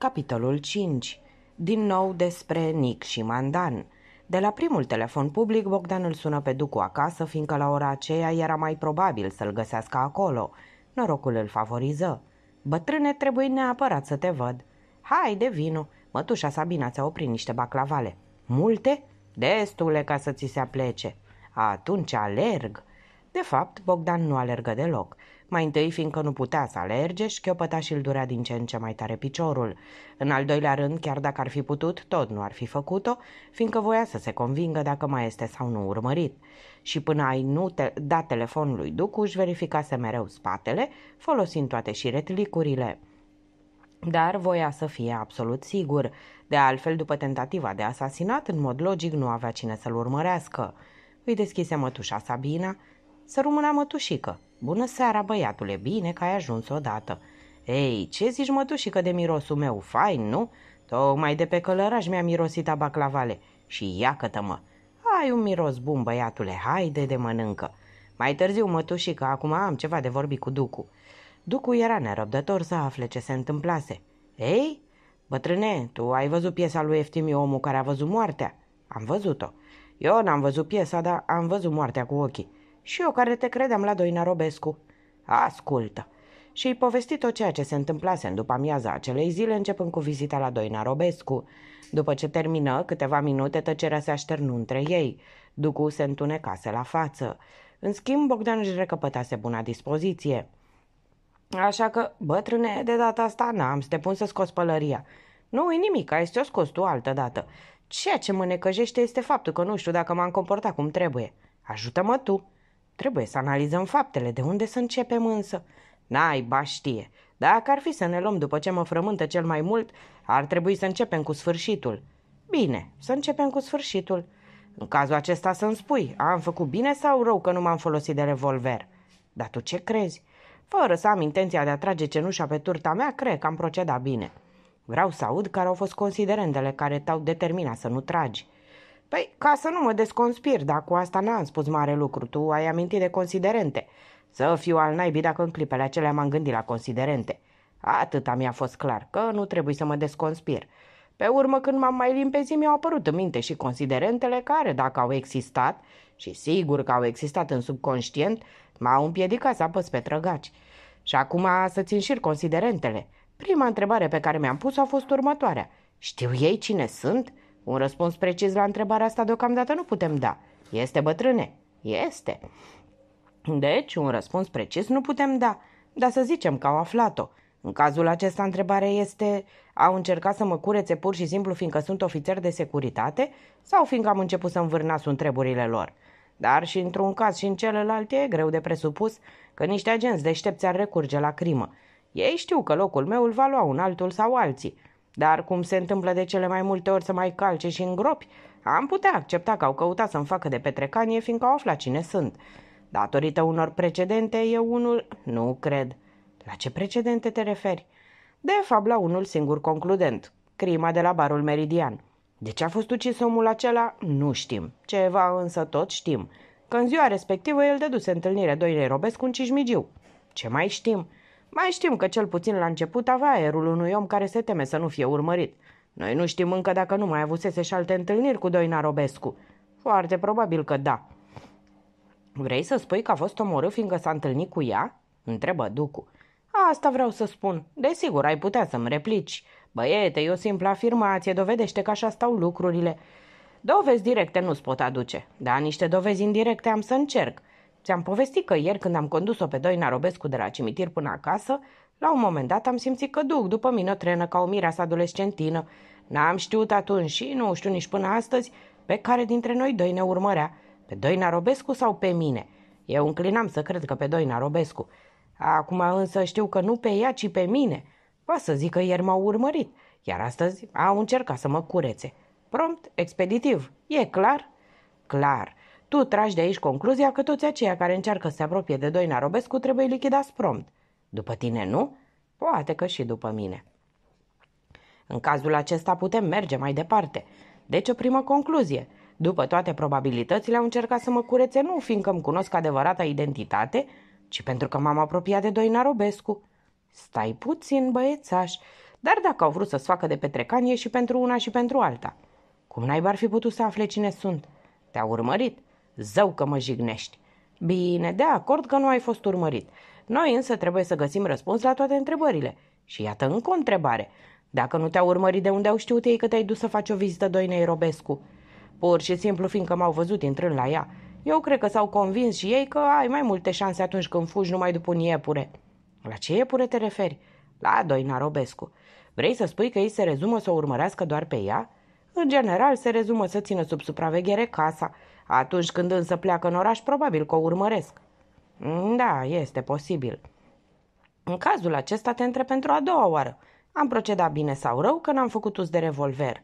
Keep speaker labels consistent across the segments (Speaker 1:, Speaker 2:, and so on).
Speaker 1: Capitolul 5. Din nou despre Nic și Mandan. De la primul telefon public, Bogdan îl sună pe Ducu acasă, fiindcă la ora aceea era mai probabil să-l găsească acolo. Norocul îl favoriză. Bătrâne, trebuie neapărat să te văd. Hai, de vino. Mătușa Sabina ți-a oprit niște baclavale. Multe? Destule ca să ți se aplece. Atunci alerg. De fapt, Bogdan nu alergă deloc. Mai întâi, fiindcă nu putea să alerge, șchiopăta și îl durea din ce în ce mai tare piciorul. În al doilea rând, chiar dacă ar fi putut, tot nu ar fi făcut-o, fiindcă voia să se convingă dacă mai este sau nu urmărit. Și până ai nu te- da telefonul lui Ducu, își verificase mereu spatele, folosind toate și retlicurile. Dar voia să fie absolut sigur. De altfel, după tentativa de asasinat, în mod logic nu avea cine să-l urmărească. Îi deschise mătușa Sabina, să rămâna mătușică, Bună seara, băiatule, bine că ai ajuns odată. Ei, ce zici, mătușică, de mirosul meu? Fain, nu? Tocmai de pe călăraș mi-a mirosit abaclavale. baclavale. Și ia tă mă Ai un miros bun, băiatule, haide de mănâncă. Mai târziu, mătușică, acum am ceva de vorbit cu Ducu. Ducu era nerăbdător să afle ce se întâmplase. Ei, bătrâne, tu ai văzut piesa lui Eftimiu, omul care a văzut moartea? Am văzut-o. Eu n-am văzut piesa, dar am văzut moartea cu ochii. Și eu care te credeam la Doina Robescu. Ascultă! Și îi povesti tot ceea ce se întâmplase în după amiaza acelei zile, începând cu vizita la Doina Robescu. După ce termină, câteva minute tăcerea se așternu între ei. Ducu se întunecase la față. În schimb, Bogdan își recăpătase buna dispoziție. Așa că, bătrâne, de data asta n-am să te pun să scoți pălăria. nu e nimic, ai ți-o scos tu altă dată. Ceea ce mă necăjește este faptul că nu știu dacă m-am comportat cum trebuie. Ajută-mă tu!" Trebuie să analizăm faptele, de unde să începem însă. Naiba știe. Dacă ar fi să ne luăm după ce mă frământă cel mai mult, ar trebui să începem cu sfârșitul. Bine, să începem cu sfârșitul. În cazul acesta să-mi spui, am făcut bine sau rău că nu m-am folosit de revolver? Dar tu ce crezi? Fără să am intenția de a trage cenușa pe turta mea, cred că am procedat bine. Vreau să aud care au fost considerentele care te-au determinat să nu tragi. Păi, ca să nu mă desconspir, dar cu asta n-am spus mare lucru, tu ai amintit de considerente. Să fiu al naibii dacă în clipele acelea m-am gândit la considerente. Atâta mi-a fost clar, că nu trebuie să mă desconspir. Pe urmă, când m-am mai limpezit, mi-au apărut în minte și considerentele care, dacă au existat, și sigur că au existat în subconștient, m-au împiedicat să apăs pe trăgaci. Și acum să țin și considerentele. Prima întrebare pe care mi-am pus a fost următoarea. Știu ei cine sunt? Un răspuns precis la întrebarea asta deocamdată nu putem da. Este bătrâne? Este. Deci, un răspuns precis nu putem da, dar să zicem că au aflat-o. În cazul acesta, întrebarea este, au încercat să mă curețe pur și simplu fiindcă sunt ofițer de securitate sau fiindcă am început să învârnați întreburile lor? Dar și într-un caz și în celălalt e greu de presupus că niște agenți deștepți ar recurge la crimă. Ei știu că locul meu îl va lua un altul sau alții – dar cum se întâmplă de cele mai multe ori să mai calce și îngropi, am putea accepta că au căutat să-mi facă de petrecanie, fiindcă au aflat cine sunt. Datorită unor precedente, eu unul... Nu cred. La ce precedente te referi? De fapt, la unul singur concludent. Crima de la barul Meridian. De ce a fost ucis omul acela? Nu știm. Ceva însă tot știm. Că în ziua respectivă el dăduse întâlnire doi Robescu un Cismigiu. Ce mai știm? Mai știm că cel puțin la început avea aerul unui om care se teme să nu fie urmărit. Noi nu știm încă dacă nu mai avusese și alte întâlniri cu Doina Robescu. Foarte probabil că da. Vrei să spui că a fost omorât fiindcă s-a întâlnit cu ea? Întrebă Ducu. Asta vreau să spun. Desigur, ai putea să-mi replici. Băiete, e o simplă afirmație, dovedește că așa stau lucrurile. Dovezi directe nu-ți pot aduce, dar niște dovezi indirecte am să încerc. Ți-am povestit că ieri când am condus-o pe Doina Robescu de la cimitir până acasă, la un moment dat am simțit că duc după mine o trenă ca o sa adolescentină. N-am știut atunci și nu știu nici până astăzi pe care dintre noi doi ne urmărea, pe Doina Robescu sau pe mine. Eu înclinam să cred că pe Doina Robescu. Acum însă știu că nu pe ea, ci pe mine. Va să zic că ieri m-au urmărit, iar astăzi au încercat să mă curețe. Prompt, expeditiv, e clar? Clar. Tu tragi de aici concluzia că toți aceia care încearcă să se apropie de Doina Robescu trebuie lichidați prompt. După tine nu? Poate că și după mine. În cazul acesta putem merge mai departe. Deci o primă concluzie. După toate probabilitățile au încercat să mă curețe nu fiindcă îmi cunosc adevărata identitate, ci pentru că m-am apropiat de Doina Robescu. Stai puțin, băiețaș, dar dacă au vrut să-ți facă de petrecanie și pentru una și pentru alta. Cum n-ai ar fi putut să afle cine sunt? Te-a urmărit. Zău că mă jignești! Bine, de acord că nu ai fost urmărit. Noi însă trebuie să găsim răspuns la toate întrebările. Și iată încă o întrebare. Dacă nu te-au urmărit, de unde au știut ei că te-ai dus să faci o vizită Doinei Robescu? Pur și simplu fiindcă m-au văzut intrând la ea. Eu cred că s-au convins și ei că ai mai multe șanse atunci când fugi numai după un iepure. La ce iepure te referi? La Doina Robescu. Vrei să spui că ei se rezumă să o urmărească doar pe ea? În general, se rezumă să țină sub supraveghere casa – atunci când însă pleacă în oraș, probabil că o urmăresc. Mm, da, este posibil. În cazul acesta te întreb pentru a doua oară. Am procedat bine sau rău că n-am făcut uz de revolver?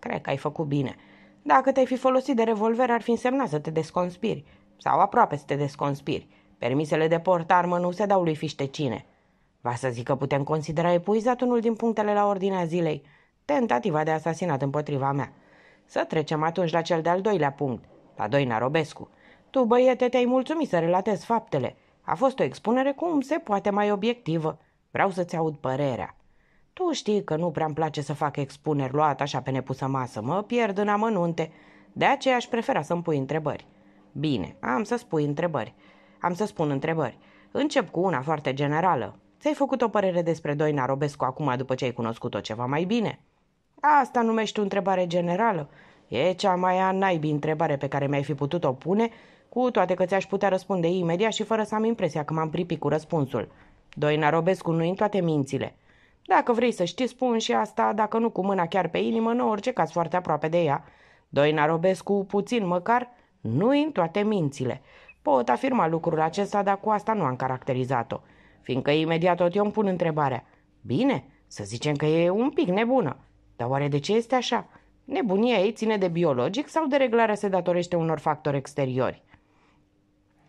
Speaker 1: Cred că ai făcut bine. Dacă te-ai fi folosit de revolver, ar fi însemnat să te desconspiri. Sau aproape să te desconspiri. Permisele de port armă nu se dau lui fiște cine. Va să zic că putem considera epuizat unul din punctele la ordinea zilei. Tentativa de asasinat împotriva mea. Să trecem atunci la cel de-al doilea punct la Doina Robescu. Tu, băiete, te-ai mulțumit să relatezi faptele. A fost o expunere cum se poate mai obiectivă. Vreau să-ți aud părerea. Tu știi că nu prea-mi place să fac expuneri luat așa pe nepusă masă. Mă pierd în amănunte. De aceea aș prefera să-mi pui întrebări. Bine, am să spui întrebări. Am să spun întrebări. Încep cu una foarte generală. Ți-ai făcut o părere despre Doina Robescu acum după ce ai cunoscut-o ceva mai bine? Asta numești o întrebare generală? E cea mai a naibii întrebare pe care mi-ai fi putut-o pune, cu toate că ți-aș putea răspunde imediat și fără să am impresia că m-am pripit cu răspunsul. Doina Robescu nu în toate mințile. Dacă vrei să știi, spun și asta, dacă nu cu mâna chiar pe inimă, nu orice caz foarte aproape de ea. Doina Robescu, puțin măcar, nu în toate mințile. Pot afirma lucrul acesta, dar cu asta nu am caracterizat-o. Fiindcă imediat tot eu îmi pun întrebarea. Bine, să zicem că e un pic nebună. Dar oare de ce este așa? Nebunia ei ține de biologic sau de reglarea se datorește unor factori exteriori?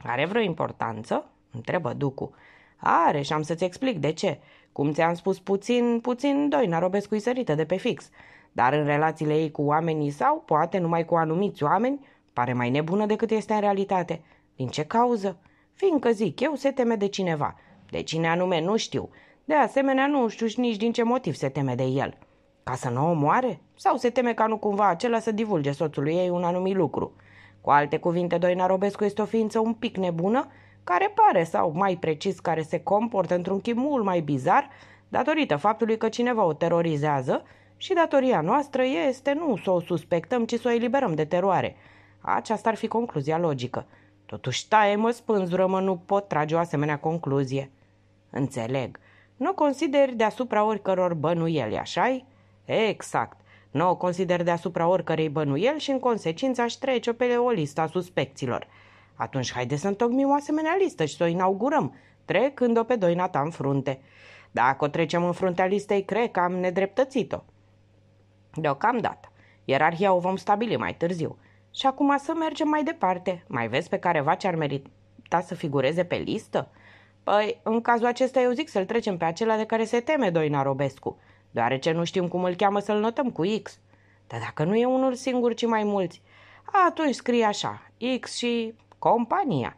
Speaker 1: Are vreo importanță? Întrebă Ducu. Are și am să-ți explic de ce. Cum ți-am spus puțin, puțin doi cu sărită de pe fix. Dar în relațiile ei cu oamenii sau, poate numai cu anumiți oameni, pare mai nebună decât este în realitate. Din ce cauză? Fiindcă zic eu, se teme de cineva. De cine anume nu știu. De asemenea, nu știu nici din ce motiv se teme de el. Ca să nu o moare? sau se teme ca nu cumva acela să divulge soțului ei un anumit lucru. Cu alte cuvinte, Doina Robescu este o ființă un pic nebună, care pare, sau mai precis, care se comportă într-un chip mult mai bizar, datorită faptului că cineva o terorizează și datoria noastră este nu să o suspectăm, ci să o eliberăm de teroare. Aceasta ar fi concluzia logică. Totuși, taie-mă, spânzură mă, nu pot trage o asemenea concluzie. Înțeleg. Nu consideri deasupra oricăror bănuieli, așa -i? Exact. Nu o consider deasupra oricărei bănuiel și în consecință aș trece pe o lista suspecților. Atunci haide să întocmim o asemenea listă și să o inaugurăm, trecând-o pe doina ta în frunte. Dacă o trecem în fruntea listei, cred că am nedreptățit-o. Deocamdată. Ierarhia o vom stabili mai târziu. Și acum să mergem mai departe. Mai vezi pe careva ce ar merita să figureze pe listă? Păi, în cazul acesta eu zic să-l trecem pe acela de care se teme Doina Robescu deoarece nu știm cum îl cheamă să-l notăm cu X. Dar dacă nu e unul singur, ci mai mulți, atunci scrie așa, X și compania.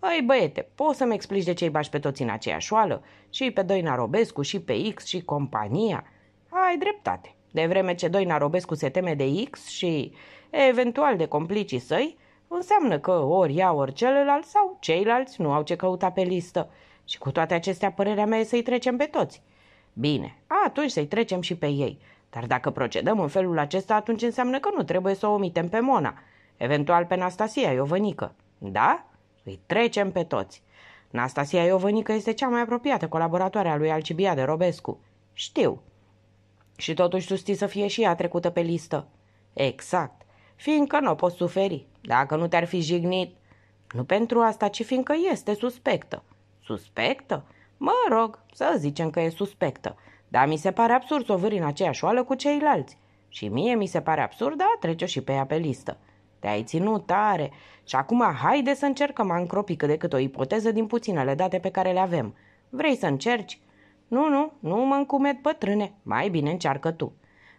Speaker 1: Băi, băiete, poți să-mi explici de ce îi bași pe toți în aceeași oală? Și pe Doina Robescu, și pe X, și compania? Ai dreptate. De vreme ce Doina Robescu se teme de X și eventual de complicii săi, înseamnă că ori ea, ori celălalt sau ceilalți nu au ce căuta pe listă. Și cu toate acestea, părerea mea e să-i trecem pe toți. Bine, atunci să-i trecem și pe ei. Dar dacă procedăm în felul acesta, atunci înseamnă că nu trebuie să o omitem pe Mona, eventual pe Nastasia Iovănică. Da? Îi trecem pe toți. Nastasia Iovănică este cea mai apropiată colaboratoare a lui Alcibiade Robescu. Știu. Și totuși susții să fie și ea trecută pe listă. Exact. Fiindcă nu o poți suferi. Dacă nu te-ar fi jignit... Nu pentru asta, ci fiindcă este suspectă. Suspectă? Mă rog, să zicem că e suspectă, dar mi se pare absurd să o vâri în aceeași oală cu ceilalți. Și mie mi se pare absurd, dar trece și pe ea pe listă. Te-ai ținut tare și acum haide să încercăm a încropi cât de cât o ipoteză din puținele date pe care le avem. Vrei să încerci? Nu, nu, nu mă încumet, pătrâne. mai bine încearcă tu.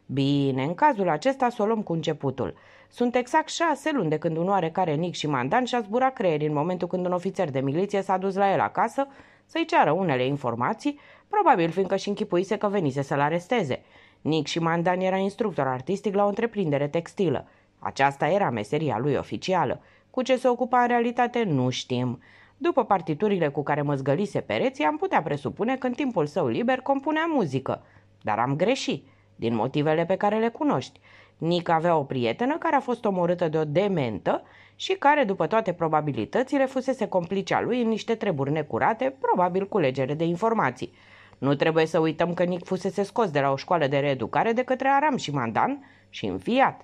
Speaker 1: Bine, în cazul acesta să o luăm cu începutul. Sunt exact șase luni de când un oarecare Nic și Mandan și-a zburat creierii în momentul când un ofițer de miliție s-a dus la el acasă să-i ceară unele informații, probabil fiindcă și închipuise că venise să-l aresteze. Nick și Mandan era instructor artistic la o întreprindere textilă. Aceasta era meseria lui oficială. Cu ce se ocupa în realitate nu știm. După partiturile cu care măzgălise pereții, am putea presupune că în timpul său liber compunea muzică. Dar am greșit, din motivele pe care le cunoști. Nick avea o prietenă care a fost omorâtă de o dementă și care, după toate probabilitățile, fusese complicea lui în niște treburi necurate, probabil cu legere de informații. Nu trebuie să uităm că Nic fusese scos de la o școală de reeducare de către Aram și Mandan și înfiat.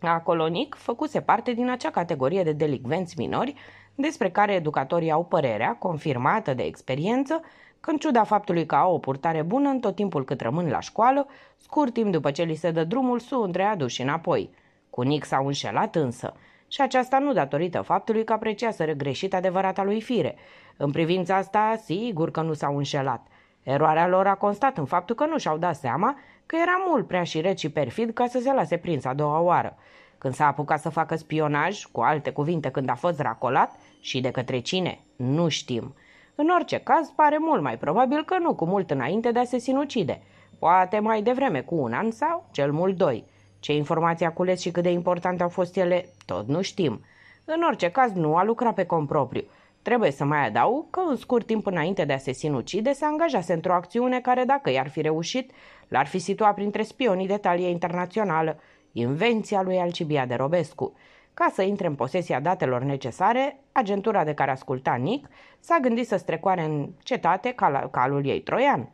Speaker 1: Acolo Nic făcuse parte din acea categorie de delicvenți minori despre care educatorii au părerea, confirmată de experiență, că în ciuda faptului că au o purtare bună în tot timpul cât rămân la școală, scurt timp după ce li se dă drumul, sunt readuși înapoi. Cu Nic s-au înșelat însă – și aceasta nu datorită faptului că apreciaseră greșit adevărata lui fire. În privința asta, sigur că nu s-au înșelat. Eroarea lor a constat în faptul că nu și-au dat seama că era mult prea și reci și perfid ca să se lase prins a doua oară. Când s-a apucat să facă spionaj, cu alte cuvinte când a fost racolat și de către cine, nu știm. În orice caz, pare mult mai probabil că nu cu mult înainte de a se sinucide, poate mai devreme cu un an sau cel mult doi. Ce informații a cules și cât de importante au fost ele, tot nu știm. În orice caz, nu a lucrat pe compropriu. Trebuie să mai adaug că în scurt timp înainte de a se sinucide se angajase într-o acțiune care, dacă i-ar fi reușit, l-ar fi situat printre spionii de talie internațională, invenția lui Alcibiade Robescu. Ca să intre în posesia datelor necesare, agentura de care asculta Nick s-a gândit să strecoare în cetate cal- calul ei troian.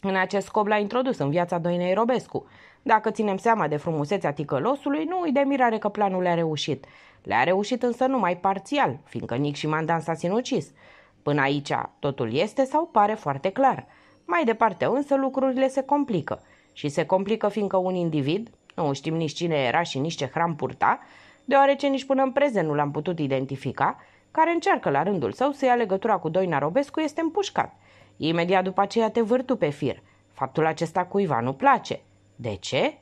Speaker 1: În acest scop l-a introdus în viața Doinei Robescu – dacă ținem seama de frumusețea ticălosului, nu îi de mirare că planul le-a reușit. Le-a reușit însă numai parțial, fiindcă Nic și Mandan s-a sinucis. Până aici totul este sau pare foarte clar. Mai departe însă lucrurile se complică. Și se complică fiindcă un individ, nu știm nici cine era și nici ce hram purta, deoarece nici până în prezent nu l-am putut identifica, care încearcă la rândul său să ia legătura cu Doina Robescu este împușcat. Imediat după aceea te vârtu pe fir. Faptul acesta cuiva nu place – de ce?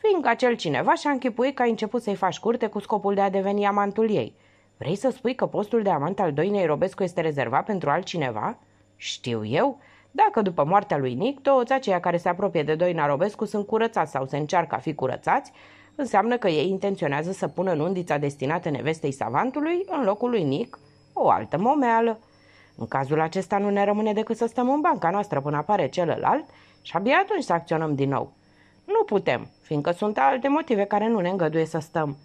Speaker 1: Fiindcă acel cineva și-a închipuit că ai început să-i faci curte cu scopul de a deveni amantul ei. Vrei să spui că postul de amant al doinei Robescu este rezervat pentru altcineva? Știu eu, dacă după moartea lui Nic, toți aceia care se apropie de Doina Robescu sunt curățați sau se încearcă a fi curățați, înseamnă că ei intenționează să pună în undița destinată nevestei savantului, în locul lui Nic, o altă momeală. În cazul acesta nu ne rămâne decât să stăm în banca noastră până apare celălalt și abia atunci să acționăm din nou. Nu putem, fiindcă sunt alte motive care nu ne îngăduie să stăm.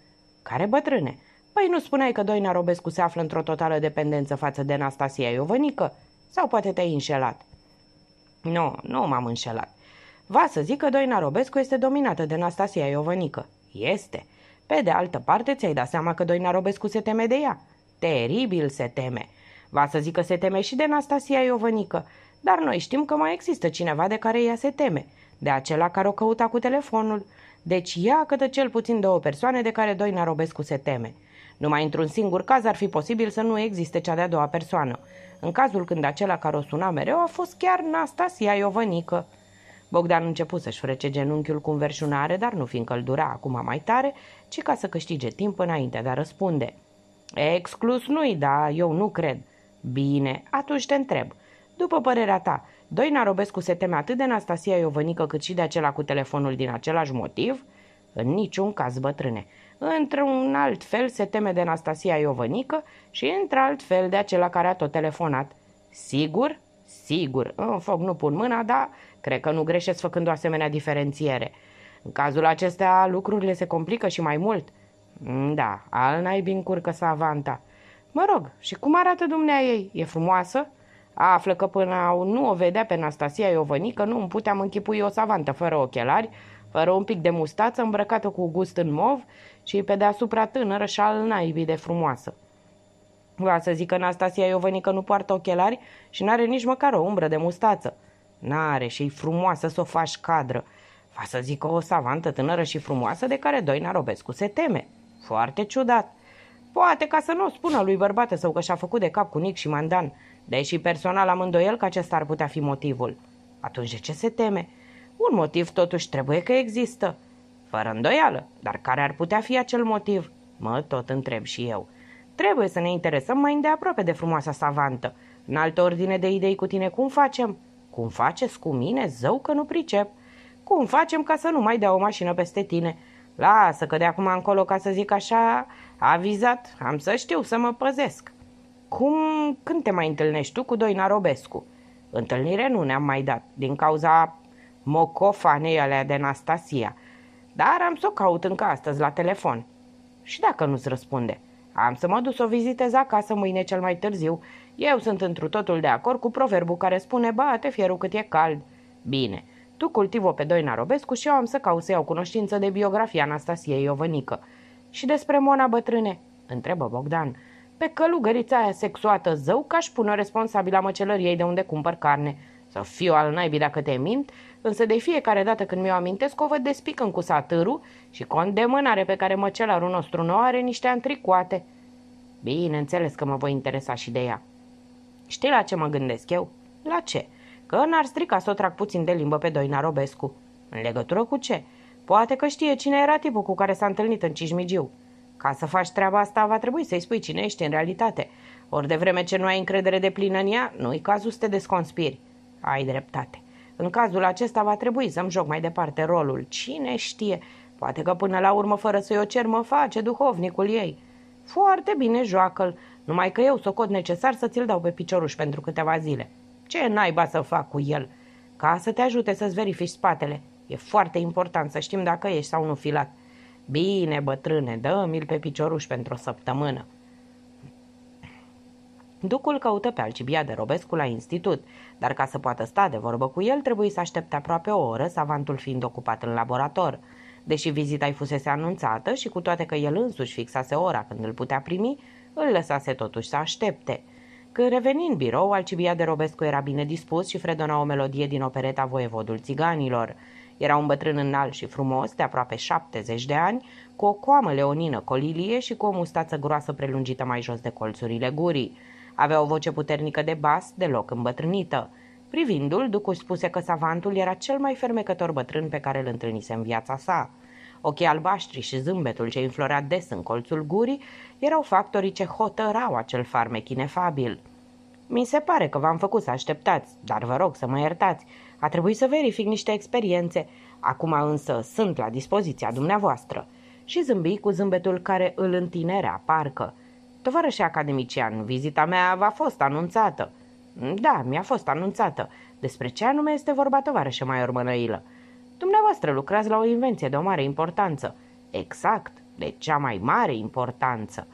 Speaker 1: Care bătrâne? Păi nu spuneai că Doina Robescu se află într-o totală dependență față de Anastasia Iovănică? Sau poate te-ai înșelat? Nu, nu m-am înșelat. Va să zic că Doina Robescu este dominată de Anastasia Iovănică. Este. Pe de altă parte, ți-ai dat seama că Doina Robescu se teme de ea. Teribil se teme. Va să zic că se teme și de Anastasia Iovănică, dar noi știm că mai există cineva de care ea se teme – de acela care o căuta cu telefonul. Deci ea cătă cel puțin două persoane de care doi Narobescu se teme. Numai într-un singur caz ar fi posibil să nu existe cea de-a doua persoană. În cazul când acela care o suna mereu a fost chiar Nastasia Iovănică. Bogdan început să-și frece genunchiul cu înverșunare, dar nu fiindcă îl dura acum mai tare, ci ca să câștige timp înainte de a răspunde. Exclus nu-i, da, eu nu cred. Bine, atunci te întreb. După părerea ta, Doina Robescu se teme atât de Anastasia Iovănică cât și de acela cu telefonul din același motiv, în niciun caz bătrâne. Într-un alt fel se teme de Anastasia Iovănică și într-alt fel de acela care a tot telefonat. Sigur? Sigur, în foc nu pun mâna, dar cred că nu greșesc făcând o asemenea diferențiere. În cazul acesta lucrurile se complică și mai mult. Da, al naibii încurcă savanta. Mă rog, și cum arată dumnea ei? E frumoasă? Află că până nu o vedea pe Anastasia Iovănică, nu îmi puteam închipui o savantă fără ochelari, fără un pic de mustață îmbrăcată cu gust în mov și pe deasupra tânără și al naibii de frumoasă. Vreau să zic că Anastasia Iovănică nu poartă ochelari și n-are nici măcar o umbră de mustață. N-are și-i frumoasă să o faci cadră. Va să zic că o savantă tânără și frumoasă de care Doina Robescu se teme. Foarte ciudat. Poate ca să nu o spună lui bărbată său că și-a făcut de cap cu Nic și Mandan, Deși personal am îndoiel că acesta ar putea fi motivul. Atunci de ce se teme? Un motiv totuși trebuie că există. Fără îndoială, dar care ar putea fi acel motiv? Mă tot întreb și eu. Trebuie să ne interesăm mai îndeaproape de frumoasa savantă. În altă ordine de idei cu tine, cum facem? Cum faceți cu mine? Zău că nu pricep. Cum facem ca să nu mai dea o mașină peste tine? Lasă că de acum încolo, ca să zic așa, avizat, am să știu să mă păzesc. Acum, când te mai întâlnești tu cu Doina Robescu? Întâlnire nu ne-am mai dat, din cauza mocofanei alea de Anastasia. Dar am să o caut încă astăzi la telefon. Și dacă nu-ți răspunde? Am să mă duc să o vizitez acasă mâine cel mai târziu. Eu sunt întru totul de acord cu proverbul care spune bate fierul cât e cald. Bine, tu o pe Doina Robescu și eu am să caut să iau cunoștință de biografia Anastasiei Iovănică. Și despre Mona Bătrâne? Întrebă Bogdan pe călugărița aia sexuată zău ca și pune responsabila măcelăriei de unde cumpăr carne. Să fiu al naibii dacă te mint, însă de fiecare dată când mi-o amintesc o văd despicând cu satârul și cont de mânare pe care măcelarul nostru nu are niște antricoate. Bineînțeles că mă voi interesa și de ea. Știi la ce mă gândesc eu? La ce? Că n-ar strica să o trag puțin de limbă pe Doina Robescu. În legătură cu ce? Poate că știe cine era tipul cu care s-a întâlnit în Cismigiu. Ca să faci treaba asta, va trebui să-i spui cine ești în realitate. Ori de vreme ce nu ai încredere de plină în ea, nu-i cazul să te desconspiri. Ai dreptate. În cazul acesta va trebui să-mi joc mai departe rolul. Cine știe? Poate că până la urmă, fără să-i o cer, mă face duhovnicul ei. Foarte bine, joacă-l, numai că eu socot necesar să ți-l dau pe picioruș pentru câteva zile. Ce naiba să fac cu el? Ca să te ajute să-ți verifici spatele. E foarte important să știm dacă ești sau nu filat. Bine, bătrâne, dă mi pe picioruș pentru o săptămână. Ducul căută pe Alcibia de Robescu la institut, dar ca să poată sta de vorbă cu el, trebuie să aștepte aproape o oră, savantul fiind ocupat în laborator. Deși vizita îi fusese anunțată și cu toate că el însuși fixase ora când îl putea primi, îl lăsase totuși să aștepte. Când reveni în birou, Alcibia de Robescu era bine dispus și fredona o melodie din opereta Voievodul Țiganilor – era un bătrân înalt și frumos, de aproape 70 de ani, cu o coamă leonină colilie și cu o mustață groasă prelungită mai jos de colțurile gurii. Avea o voce puternică de bas, deloc îmbătrânită. Privindu-l, Ducu spuse că savantul era cel mai fermecător bătrân pe care îl întâlnise în viața sa. Ochii albaștri și zâmbetul ce înflorea des în colțul gurii erau factorii ce hotărau acel farmec inefabil. Mi se pare că v-am făcut să așteptați, dar vă rog să mă iertați. A trebui să verific niște experiențe. Acum însă sunt la dispoziția dumneavoastră. Și zâmbi cu zâmbetul care îl întinerea, parcă. Tovarășe academician, vizita mea v-a fost anunțată. Da, mi-a fost anunțată. Despre ce anume este vorba, tovarășe mai urmănăilă? Dumneavoastră lucrați la o invenție de o mare importanță. Exact, de cea mai mare importanță.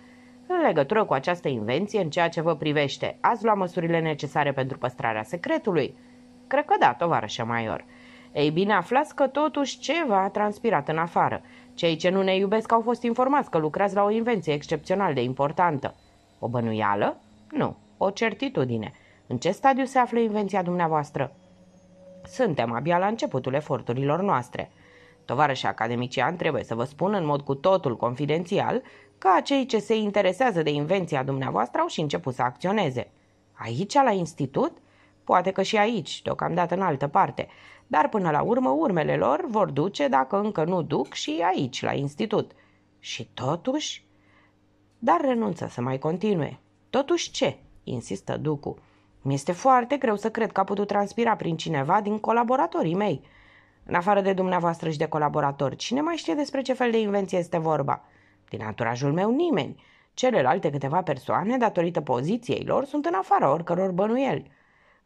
Speaker 1: În legătură cu această invenție, în ceea ce vă privește, ați luat măsurile necesare pentru păstrarea secretului? Cred că da, tovarășe Maior. Ei bine, aflați că totuși ceva a transpirat în afară. Cei ce nu ne iubesc au fost informați că lucrați la o invenție excepțional de importantă. O bănuială? Nu, o certitudine. În ce stadiu se află invenția dumneavoastră? Suntem abia la începutul eforturilor noastre. Tovarășe academician, trebuie să vă spun în mod cu totul confidențial că acei ce se interesează de invenția dumneavoastră au și început să acționeze. Aici, la institut? Poate că și aici, deocamdată în altă parte. Dar până la urmă, urmele lor vor duce, dacă încă nu duc, și aici, la institut. Și totuși... Dar renunță să mai continue. Totuși ce? insistă Ducu. Mi-este foarte greu să cred că a putut transpira prin cineva din colaboratorii mei. În afară de dumneavoastră și de colaborator, cine mai știe despre ce fel de invenție este vorba? Din anturajul meu nimeni. Celelalte câteva persoane, datorită poziției lor, sunt în afara oricăror bănuieli.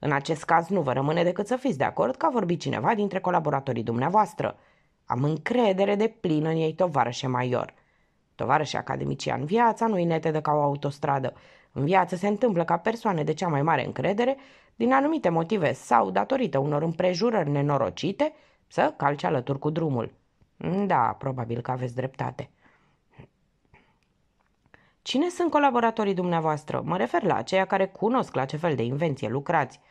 Speaker 1: În acest caz nu vă rămâne decât să fiți de acord că a vorbit cineva dintre colaboratorii dumneavoastră. Am încredere de plină în ei, tovarășe major. Tovarășe academician, viața nu-i netedă ca o autostradă. În viață se întâmplă ca persoane de cea mai mare încredere, din anumite motive sau datorită unor împrejurări nenorocite, să calce alături cu drumul. Da, probabil că aveți dreptate. Cine sunt colaboratorii dumneavoastră? Mă refer la aceia care cunosc la ce fel de invenție lucrați –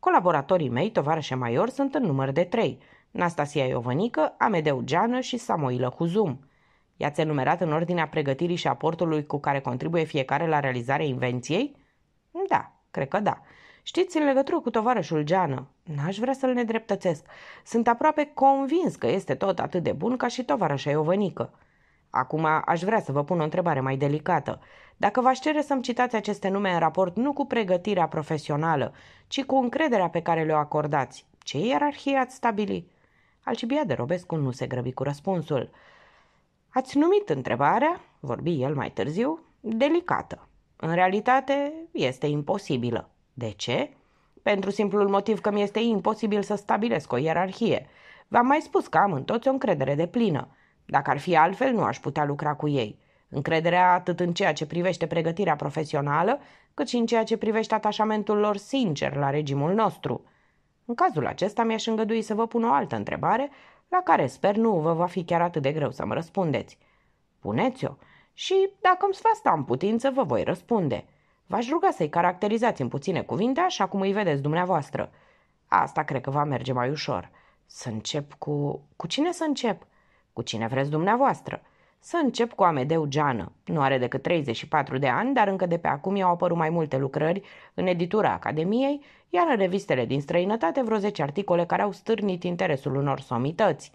Speaker 1: Colaboratorii mei, tovarășe maior, sunt în număr de trei. Nastasia Iovănică, Amedeu Geană și Samoilă Huzum. I-ați enumerat în ordinea pregătirii și aportului cu care contribuie fiecare la realizarea invenției? Da, cred că da. Știți, în legătură cu tovarășul Geană, n-aș vrea să-l nedreptățesc. Sunt aproape convins că este tot atât de bun ca și tovarășa Iovănică. Acum aș vrea să vă pun o întrebare mai delicată. Dacă v-aș cere să-mi citați aceste nume în raport nu cu pregătirea profesională, ci cu încrederea pe care le-o acordați, ce ierarhie ați stabili? Alcibiade Robescu nu se grăbi cu răspunsul. Ați numit întrebarea, vorbi el mai târziu, delicată. În realitate, este imposibilă. De ce? Pentru simplul motiv că mi este imposibil să stabilesc o ierarhie. V-am mai spus că am în toți o încredere de plină. Dacă ar fi altfel, nu aș putea lucra cu ei. Încrederea atât în ceea ce privește pregătirea profesională, cât și în ceea ce privește atașamentul lor sincer la regimul nostru. În cazul acesta mi-aș îngădui să vă pun o altă întrebare, la care sper nu vă va fi chiar atât de greu să-mi răspundeți. Puneți-o și, dacă îmi sfasta asta în putință, vă voi răspunde. V-aș ruga să-i caracterizați în puține cuvinte așa cum îi vedeți dumneavoastră. Asta cred că va merge mai ușor. Să încep cu... Cu cine să încep? Cu cine vreți dumneavoastră? Să încep cu Amedeu Geană. Nu are decât 34 de ani, dar încă de pe acum i-au apărut mai multe lucrări în editura Academiei, iar în revistele din străinătate vreo 10 articole care au stârnit interesul unor somități.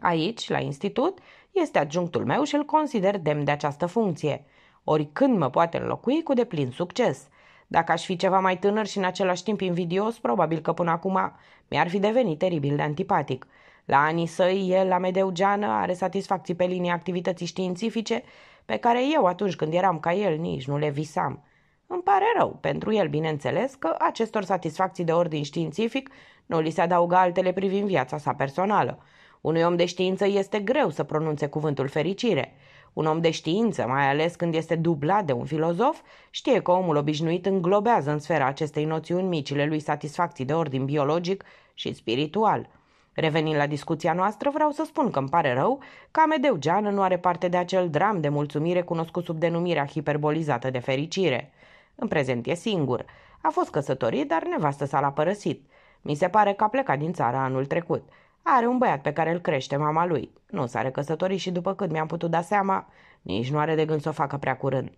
Speaker 1: Aici, la institut, este adjunctul meu și îl consider demn de această funcție. Oricând mă poate înlocui cu deplin succes. Dacă aș fi ceva mai tânăr și în același timp invidios, probabil că până acum mi-ar fi devenit teribil de antipatic – la anii săi, el, la Medeugeană, are satisfacții pe linia activității științifice, pe care eu, atunci când eram ca el, nici nu le visam. Îmi pare rău, pentru el, bineînțeles, că acestor satisfacții de ordin științific nu li se adaugă altele privind viața sa personală. Unui om de știință este greu să pronunțe cuvântul fericire. Un om de știință, mai ales când este dublat de un filozof, știe că omul obișnuit înglobează în sfera acestei noțiuni micile lui satisfacții de ordin biologic și spiritual – Revenind la discuția noastră, vreau să spun că îmi pare rău că Amedeu Geană nu are parte de acel dram de mulțumire cunoscut sub denumirea hiperbolizată de fericire. În prezent e singur. A fost căsătorit, dar nevastă s-a l-a părăsit. Mi se pare că a plecat din țara anul trecut. Are un băiat pe care îl crește mama lui. Nu s-a recăsătorit și după cât mi-am putut da seama, nici nu are de gând să o facă prea curând.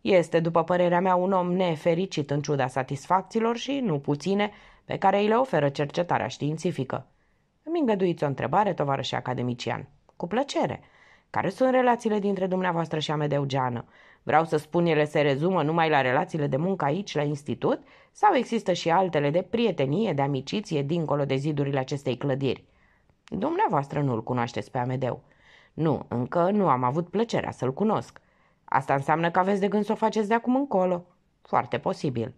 Speaker 1: Este, după părerea mea, un om nefericit în ciuda satisfacțiilor și, nu puține, pe care îi le oferă cercetarea științifică. Îmi îngăduiți o întrebare, tovarășe academician. Cu plăcere. Care sunt relațiile dintre dumneavoastră și Amedeu Geană? Vreau să spun, ele se rezumă numai la relațiile de muncă aici, la institut, sau există și altele de prietenie, de amiciție, dincolo de zidurile acestei clădiri? Dumneavoastră nu-l cunoașteți pe Amedeu. Nu, încă nu am avut plăcerea să-l cunosc. Asta înseamnă că aveți de gând să o faceți de acum încolo. Foarte posibil.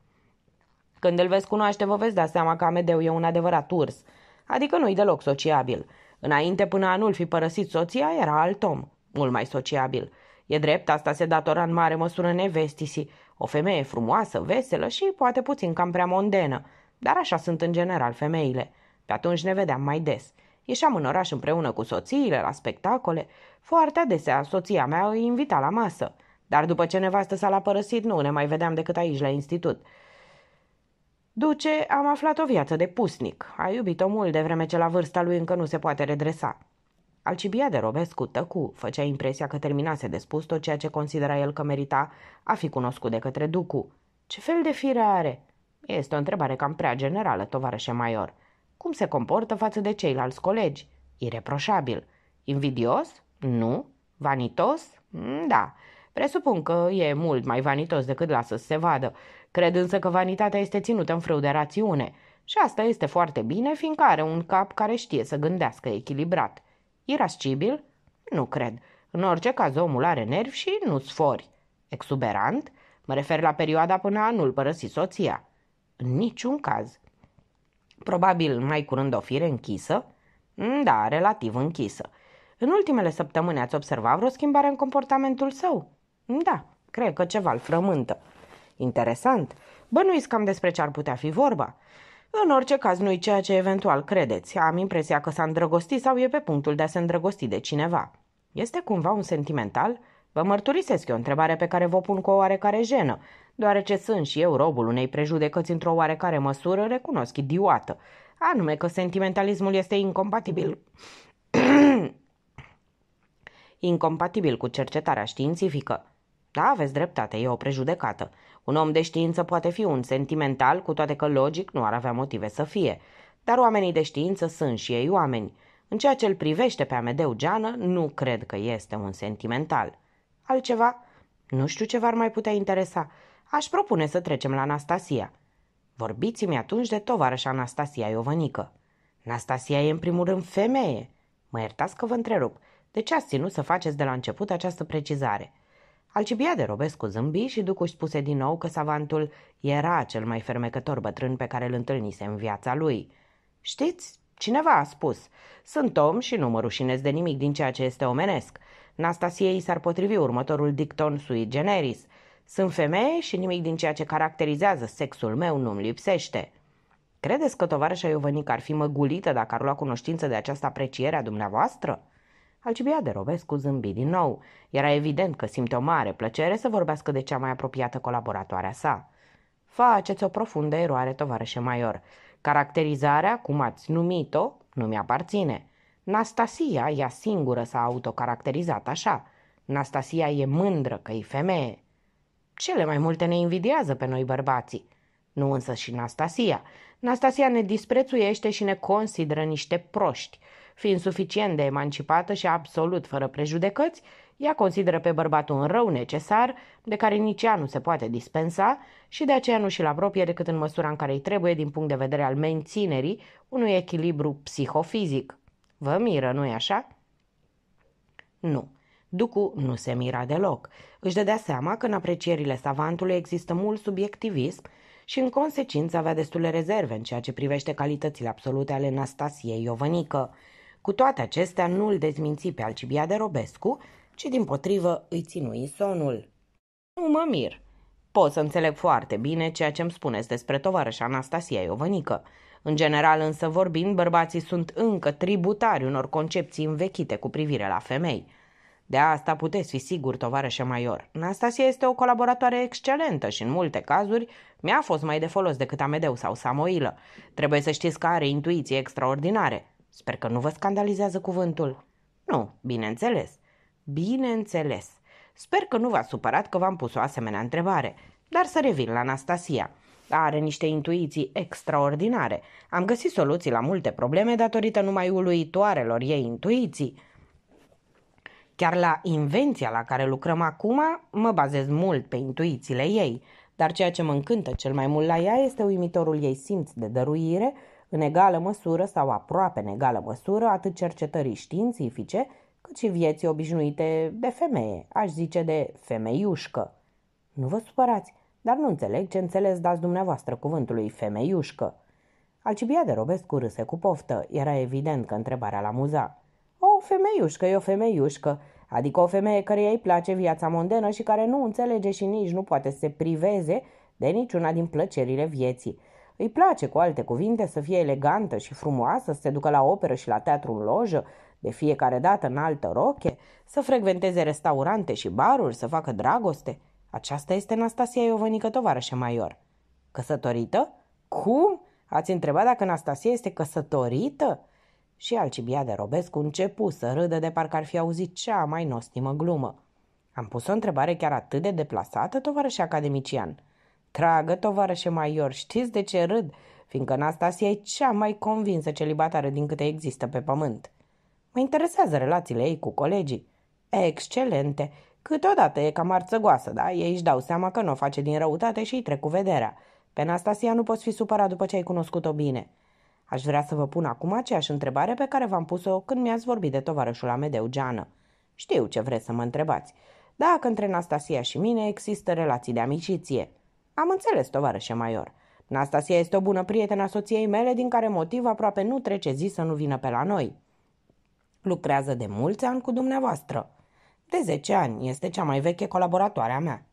Speaker 1: Când îl veți cunoaște, vă veți da seama că Amedeu e un adevărat urs – adică nu-i deloc sociabil. Înainte, până a nu-l fi părăsit soția, era alt om, mult mai sociabil. E drept, asta se datora în mare măsură nevestisii, o femeie frumoasă, veselă și poate puțin cam prea mondenă, dar așa sunt în general femeile. Pe atunci ne vedeam mai des. Ieșeam în oraș împreună cu soțiile, la spectacole. Foarte adesea soția mea îi invita la masă. Dar după ce nevastă s-a la părăsit, nu ne mai vedeam decât aici la institut. Duce, am aflat o viață de pusnic. A iubit-o mult de vreme ce la vârsta lui încă nu se poate redresa. Alcibiade Robescu tăcu, făcea impresia că terminase de spus tot ceea ce considera el că merita a fi cunoscut de către Ducu. Ce fel de fire are? Este o întrebare cam prea generală, tovarășe Maior. Cum se comportă față de ceilalți colegi? Ireproșabil. Invidios? Nu. Vanitos? Mm, da. Presupun că e mult mai vanitos decât lasă să se vadă. Cred însă că vanitatea este ținută în frâu de rațiune. Și asta este foarte bine, fiindcă are un cap care știe să gândească echilibrat. Irascibil? Nu cred. În orice caz, omul are nervi și nu sfori. Exuberant? Mă refer la perioada până anul părăsi soția. În niciun caz. Probabil mai curând o fire închisă? Mm, da, relativ închisă. În ultimele săptămâni ați observat vreo schimbare în comportamentul său? Mm, da, cred că ceva îl frământă. Interesant. Bănuiți cam despre ce ar putea fi vorba. În orice caz, nu-i ceea ce eventual credeți. Am impresia că s-a îndrăgostit sau e pe punctul de a se îndrăgosti de cineva. Este cumva un sentimental? Vă mărturisesc eu o întrebare pe care vă pun cu o oarecare jenă, deoarece sunt și eu robul unei prejudecăți într-o oarecare măsură, recunosc idiotă, anume că sentimentalismul este incompatibil incompatibil cu cercetarea științifică. Da, aveți dreptate, e o prejudecată. Un om de știință poate fi un sentimental, cu toate că logic nu ar avea motive să fie. Dar oamenii de știință sunt și ei oameni. În ceea ce îl privește pe Amedeu Geană, nu cred că este un sentimental. Altceva? Nu știu ce v-ar mai putea interesa. Aș propune să trecem la Anastasia. Vorbiți-mi atunci de tovarășa Anastasia Iovănică. Anastasia e în primul rând femeie. Mă iertați că vă întrerup. De ce ați ținut să faceți de la început această precizare? Alcibia de Robescu zâmbi și Ducu își spuse din nou că savantul era cel mai fermecător bătrân pe care îl întâlnise în viața lui. Știți, cineva a spus, sunt om și nu mă rușinez de nimic din ceea ce este omenesc. Nastasiei s-ar potrivi următorul dicton sui generis. Sunt femeie și nimic din ceea ce caracterizează sexul meu nu-mi lipsește. Credeți că tovarășa Iovănic ar fi măgulită dacă ar lua cunoștință de această apreciere a dumneavoastră?" Alcibiade Rovescu zâmbi din nou. Era evident că simte o mare plăcere să vorbească de cea mai apropiată colaboratoare a sa. Faceți o profundă eroare, tovarășe maior. Caracterizarea, cum ați numit-o, nu mi-aparține. Nastasia, ea singură s-a autocaracterizat așa. Nastasia e mândră că e femeie. Cele mai multe ne invidiază pe noi bărbații. Nu însă și Nastasia. Nastasia ne disprețuiește și ne consideră niște proști fiind suficient de emancipată și absolut fără prejudecăți, ea consideră pe bărbatul un rău necesar, de care nici ea nu se poate dispensa și de aceea nu și-l apropie decât în măsura în care îi trebuie din punct de vedere al menținerii unui echilibru psihofizic. Vă miră, nu-i așa? Nu. Ducu nu se mira deloc. Își dădea seama că în aprecierile savantului există mult subiectivism și în consecință avea destule rezerve în ceea ce privește calitățile absolute ale Nastasiei Iovănică – cu toate acestea, nu îl dezminți pe Alcibiade Robescu, ci din potrivă îi ținui sonul. Nu mă mir. Pot să înțeleg foarte bine ceea ce îmi spuneți despre tovarășa Anastasia Iovănică. În general însă vorbind, bărbații sunt încă tributari unor concepții învechite cu privire la femei. De asta puteți fi sigur, tovarășe major. Anastasia este o colaboratoare excelentă și în multe cazuri mi-a fost mai de folos decât Amedeu sau Samoilă. Trebuie să știți că are intuiții extraordinare. Sper că nu vă scandalizează cuvântul. Nu, bineînțeles. Bineînțeles. Sper că nu v-ați supărat că v-am pus o asemenea întrebare, dar să revin la Anastasia. Are niște intuiții extraordinare. Am găsit soluții la multe probleme datorită numai uluitoarelor ei intuiții. Chiar la invenția la care lucrăm acum, mă bazez mult pe intuițiile ei, dar ceea ce mă încântă cel mai mult la ea este uimitorul ei simț de dăruire în egală măsură sau aproape în egală măsură, atât cercetării științifice, cât și vieții obișnuite de femeie, aș zice de femeiușcă. Nu vă supărați, dar nu înțeleg ce înțeles dați dumneavoastră cuvântului femeiușcă. Alcibia de Robescu râse cu poftă, era evident că întrebarea l-amuza. O femeiușcă e o femeiușcă, adică o femeie care îi place viața mondenă și care nu înțelege și nici nu poate să se priveze de niciuna din plăcerile vieții – îi place, cu alte cuvinte, să fie elegantă și frumoasă, să se ducă la operă și la teatru în lojă, de fiecare dată în altă roche, să frecventeze restaurante și baruri, să facă dragoste. Aceasta este Nastasia Iovănică, tovarășe maior. Căsătorită? Cum? Ați întrebat dacă Nastasia este căsătorită? Și Alcibia de Robescu începu să râdă de parcă ar fi auzit cea mai nostimă glumă. Am pus o întrebare chiar atât de deplasată, tovarășe academician – Tragă, tovarășe maior, știți de ce râd? Fiindcă Anastasia e cea mai convinsă celibatară din câte există pe pământ. Mă interesează relațiile ei cu colegii. Excelente! Câteodată e cam arțăgoasă, da? Ei își dau seama că nu o face din răutate și îi trec cu vederea. Pe Anastasia nu poți fi supărat după ce ai cunoscut-o bine. Aș vrea să vă pun acum aceeași întrebare pe care v-am pus-o când mi-ați vorbit de tovarășul Amedeu Geană. Știu ce vreți să mă întrebați. Dacă între Anastasia și mine există relații de amiciție – am înțeles, tovarășe Maior. Nastasia este o bună prietenă a soției mele, din care motiv aproape nu trece zi să nu vină pe la noi. Lucrează de mulți ani cu dumneavoastră. De 10 ani este cea mai veche colaboratoare a mea.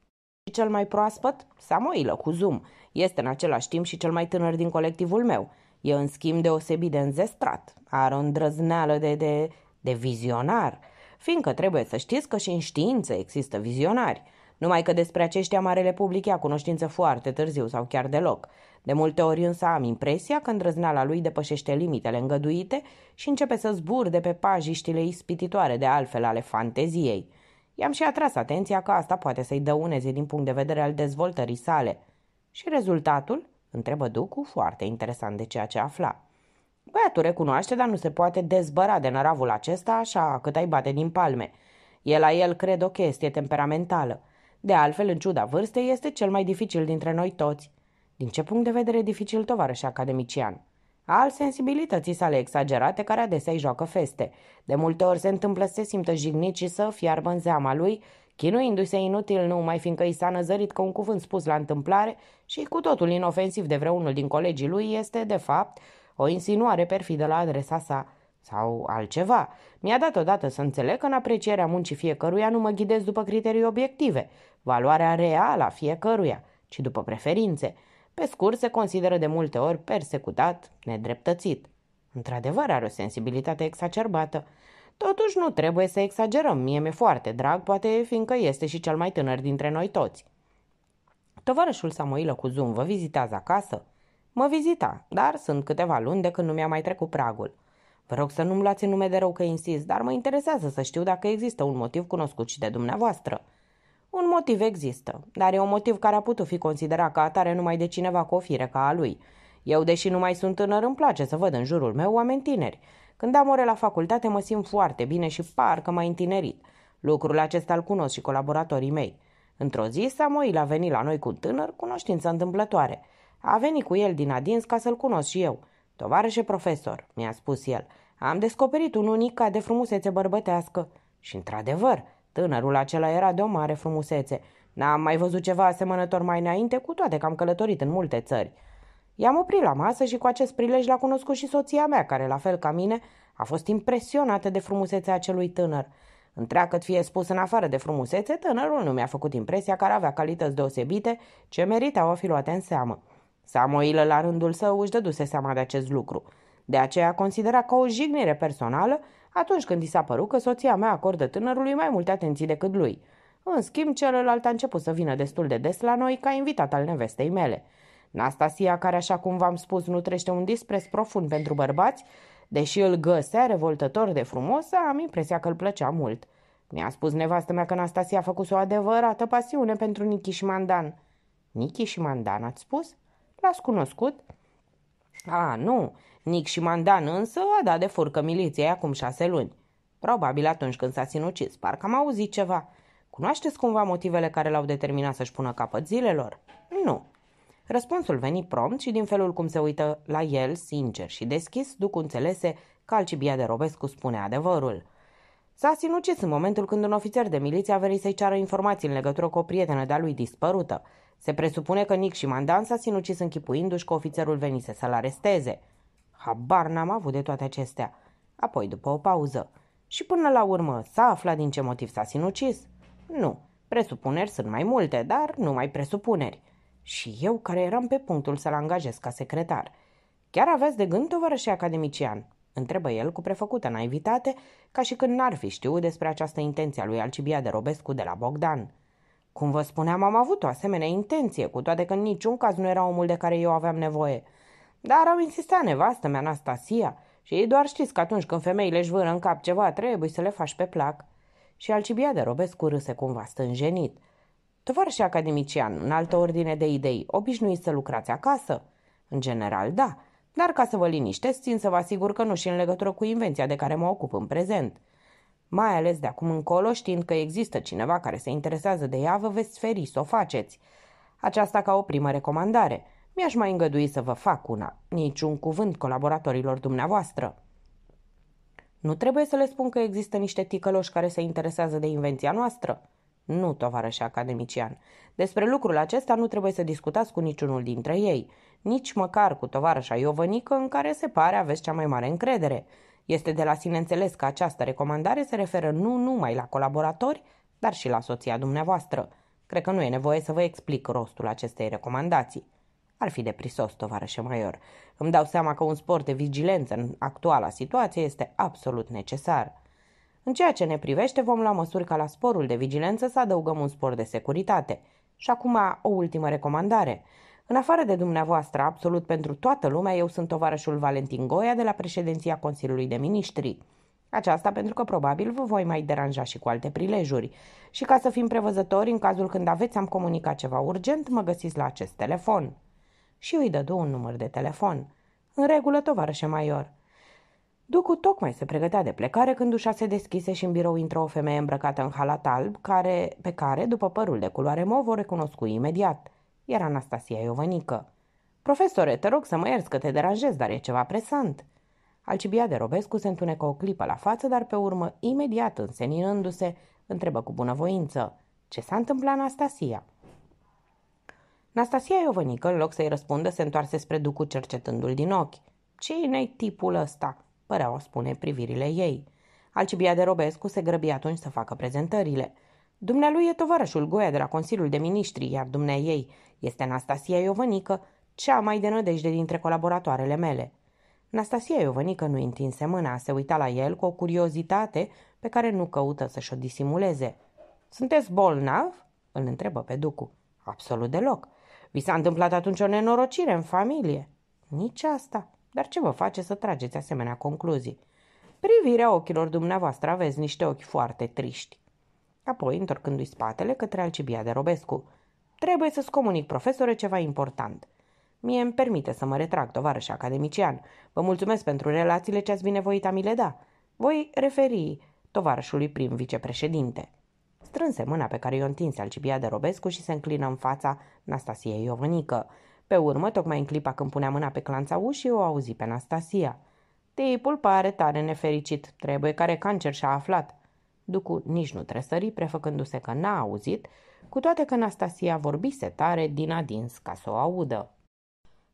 Speaker 1: Și cel mai proaspăt? Samoilă, cu Zoom. Este în același timp și cel mai tânăr din colectivul meu. E în schimb deosebit de înzestrat. Are o îndrăzneală de, de, de vizionar. Fiindcă trebuie să știți că și în știință există vizionari – numai că despre aceștia marele public ia cunoștință foarte târziu sau chiar deloc. De multe ori însă am impresia că îndrăzneala lui depășește limitele îngăduite și începe să zburde pe pajiștile ispititoare de altfel ale fanteziei. I-am și atras atenția că asta poate să-i dăuneze din punct de vedere al dezvoltării sale. Și rezultatul? Întrebă Ducu, foarte interesant de ceea ce afla. Băiatul recunoaște, dar nu se poate dezbăra de năravul acesta așa cât ai bate din palme. El la el cred o chestie temperamentală. De altfel, în ciuda vârstei, este cel mai dificil dintre noi toți. Din ce punct de vedere dificil, tovarăș academician? Al sensibilității sale exagerate care adesea îi joacă feste. De multe ori se întâmplă să se simtă jignit și să fiarbă în zeama lui, chinuindu-se inutil numai fiindcă i s-a năzărit că un cuvânt spus la întâmplare și cu totul inofensiv de vreunul din colegii lui este, de fapt, o insinuare perfidă la adresa sa – sau altceva. Mi-a dat odată să înțeleg că în aprecierea muncii fiecăruia nu mă ghidez după criterii obiective, valoarea reală a fiecăruia, ci după preferințe. Pe scurt, se consideră de multe ori persecutat, nedreptățit. Într-adevăr, are o sensibilitate exacerbată. Totuși nu trebuie să exagerăm, mie mi-e foarte drag, poate fiindcă este și cel mai tânăr dintre noi toți. Tovarășul Samoilă cu Zum vă vizitează acasă? Mă vizita, dar sunt câteva luni de când nu mi-a mai trecut pragul – Vă rog să nu-mi luați în nume de rău că insist, dar mă interesează să știu dacă există un motiv cunoscut și de dumneavoastră. Un motiv există, dar e un motiv care a putut fi considerat ca atare numai de cineva cu o fire ca a lui. Eu, deși nu mai sunt tânăr, îmi place să văd în jurul meu oameni tineri. Când am ore la facultate, mă simt foarte bine și parcă m întinerit. Lucrul acesta îl cunosc și colaboratorii mei. Într-o zi, Samuel a venit la noi cu un tânăr, cunoștință întâmplătoare. A venit cu el din adins ca să-l cunosc și eu – Tovarășe profesor, mi-a spus el, am descoperit un ca de frumusețe bărbătească. Și într-adevăr, tânărul acela era de o mare frumusețe. N-am mai văzut ceva asemănător mai înainte, cu toate că am călătorit în multe țări. I-am oprit la masă și cu acest prilej l-a cunoscut și soția mea, care, la fel ca mine, a fost impresionată de frumusețea acelui tânăr. Întreagăt fie spus în afară de frumusețe, tânărul nu mi-a făcut impresia că avea calități deosebite ce meritau a fi luate în seamă. Samuel la rândul său, își dăduse seama de acest lucru. De aceea considera ca o jignire personală atunci când i s-a părut că soția mea acordă tânărului mai multe atenții decât lui. În schimb, celălalt a început să vină destul de des la noi ca invitat al nevestei mele. Nastasia, care, așa cum v-am spus, nu trește un dispreț profund pentru bărbați, deși îl găsea revoltător de frumos, am impresia că îl plăcea mult. Mi-a spus nevastă mea că Nastasia a făcut o adevărată pasiune pentru Nichi și Mandan. Nichi și Mandan, ați spus? L-ați cunoscut? A, nu. Nic și Mandan însă a dat de furcă miliției acum șase luni. Probabil atunci când s-a sinucis, parcă am auzit ceva. Cunoașteți cumva motivele care l-au determinat să-și pună capăt zilelor? Nu. Răspunsul veni prompt și din felul cum se uită la el, sincer și deschis, duc înțelese că Alcibia de Robescu spune adevărul. S-a sinucis în momentul când un ofițer de miliție a venit să-i ceară informații în legătură cu o prietenă de-a lui dispărută. Se presupune că Nick și Mandan s-a sinucis închipuindu-și că ofițerul venise să-l aresteze. Habar n-am avut de toate acestea. Apoi, după o pauză. Și până la urmă, s-a aflat din ce motiv s-a sinucis? Nu. Presupuneri sunt mai multe, dar nu mai presupuneri. Și eu care eram pe punctul să-l angajez ca secretar. Chiar aveți de gând, tovarășe academician? Întrebă el cu prefăcută naivitate, ca și când n-ar fi știut despre această intenție a lui Alcibia de Robescu de la Bogdan. Cum vă spuneam, am avut o asemenea intenție, cu toate că în niciun caz nu era omul de care eu aveam nevoie. Dar au insistat nevastă mea, Anastasia, și ei doar știți că atunci când femeile își vâră în cap ceva, trebuie să le faci pe plac. Și de Robescu râse cumva stânjenit. și academician, în altă ordine de idei, obișnuiți să lucrați acasă? În general, da, dar ca să vă liniștesc, țin să vă asigur că nu și în legătură cu invenția de care mă ocup în prezent – mai ales de acum încolo, știind că există cineva care se interesează de ea, vă veți feri să o faceți. Aceasta ca o primă recomandare. Mi-aș mai îngădui să vă fac una. Niciun cuvânt colaboratorilor dumneavoastră. Nu trebuie să le spun că există niște ticăloși care se interesează de invenția noastră? Nu, tovarășe academician. Despre lucrul acesta nu trebuie să discutați cu niciunul dintre ei, nici măcar cu tovarășa Iovănică, în care se pare aveți cea mai mare încredere – este de la sine înțeles că această recomandare se referă nu numai la colaboratori, dar și la soția dumneavoastră. Cred că nu e nevoie să vă explic rostul acestei recomandații. Ar fi de prisos, tovarășe Maior. Îmi dau seama că un sport de vigilență în actuala situație este absolut necesar. În ceea ce ne privește, vom lua măsuri ca la sporul de vigilență să adăugăm un spor de securitate. Și acum o ultimă recomandare – în afară de dumneavoastră, absolut pentru toată lumea, eu sunt tovarășul Valentin Goia de la președinția Consiliului de Ministri. Aceasta pentru că probabil vă voi mai deranja și cu alte prilejuri. Și ca să fim prevăzători, în cazul când aveți am comunicat ceva urgent, mă găsiți la acest telefon. Și îi dădu un număr de telefon. În regulă, tovarășe major. Ducu tocmai se pregătea de plecare când ușa se deschise și în birou intră o femeie îmbrăcată în halat alb, care, pe care, după părul de culoare mov, o recunoscu imediat – era Anastasia Iovănică. Profesore, te rog să mă ierți că te deranjez, dar e ceva presant. Alcibia de Robescu se întunecă o clipă la față, dar pe urmă, imediat înseninându-se, întrebă cu bunăvoință. Ce s-a întâmplat, Anastasia? Anastasia Iovănică, în loc să-i răspundă, se întoarse spre Ducu cercetându-l din ochi. Cine-i tipul ăsta?" păreau spune privirile ei. Alcibia de Robescu se grăbi atunci să facă prezentările – Dumnealui e tovarășul Goia de la Consiliul de Ministri, iar dumnea ei este Anastasia Iovănică, cea mai de nădejde dintre colaboratoarele mele. Anastasia Iovănică nu întinse mâna, se uita la el cu o curiozitate pe care nu căută să-și o disimuleze. Sunteți bolnav?" îl întrebă pe Ducu. Absolut deloc. Vi s-a întâmplat atunci o nenorocire în familie?" Nici asta. Dar ce vă face să trageți asemenea concluzii? Privirea ochilor dumneavoastră aveți niște ochi foarte triști apoi întorcându-i spatele către Alcibia de Robescu. Trebuie să-ți comunic, profesore, ceva important. Mie îmi permite să mă retrag, tovarăș academician. Vă mulțumesc pentru relațiile ce ați binevoit a mi le da. Voi referi tovarășului prim vicepreședinte. Strânse mâna pe care i-o întinse Alcibia de Robescu și se înclină în fața Nastasiei Iovănică. Pe urmă, tocmai în clipa când punea mâna pe clanța ușii, o auzi pe Nastasia. Tipul pare tare nefericit. Trebuie care cancer și-a aflat. Ducu nici nu tresări, prefăcându-se că n-a auzit, cu toate că Anastasia vorbise tare din adins ca să o audă.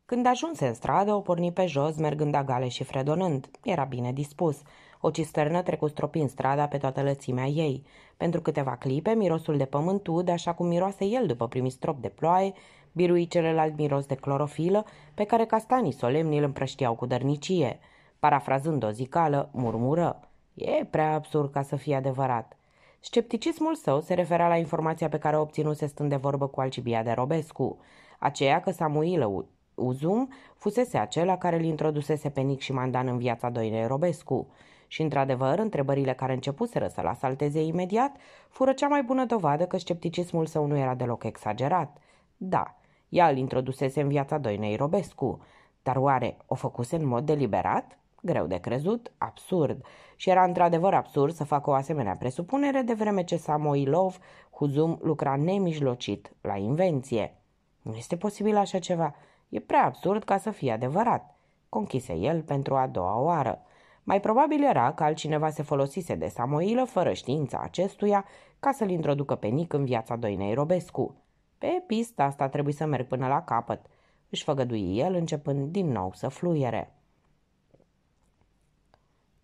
Speaker 1: Când ajunse în stradă, o porni pe jos, mergând agale și fredonând. Era bine dispus. O cisternă trecu stropind strada pe toată lățimea ei. Pentru câteva clipe, mirosul de pământ ud, așa cum miroase el după primii strop de ploaie, birui celălalt miros de clorofilă, pe care castanii solemni îl împrăștiau cu dărnicie. Parafrazând o zicală, murmură – E prea absurd ca să fie adevărat. Scepticismul său se refera la informația pe care o obținuse stând de vorbă cu de Robescu, aceea că Samuilă Uzum fusese acela care îl introdusese pe Nic și Mandan în viața Doinei Robescu. Și, într-adevăr, întrebările care începuseră să-l asalteze imediat fură cea mai bună dovadă că scepticismul său nu era deloc exagerat. Da, ea îl introdusese în viața Doinei Robescu, dar oare o făcuse în mod deliberat? greu de crezut, absurd. Și era într-adevăr absurd să facă o asemenea presupunere, de vreme ce Samoilov, Huzum, lucra nemijlocit la invenție. Nu este posibil așa ceva. E prea absurd ca să fie adevărat, conchise el pentru a doua oară. Mai probabil era că altcineva se folosise de Samoilă fără știința acestuia ca să-l introducă pe Nic în viața Doinei Robescu. Pe pista asta trebuie să merg până la capăt, își făgădui el începând din nou să fluiere.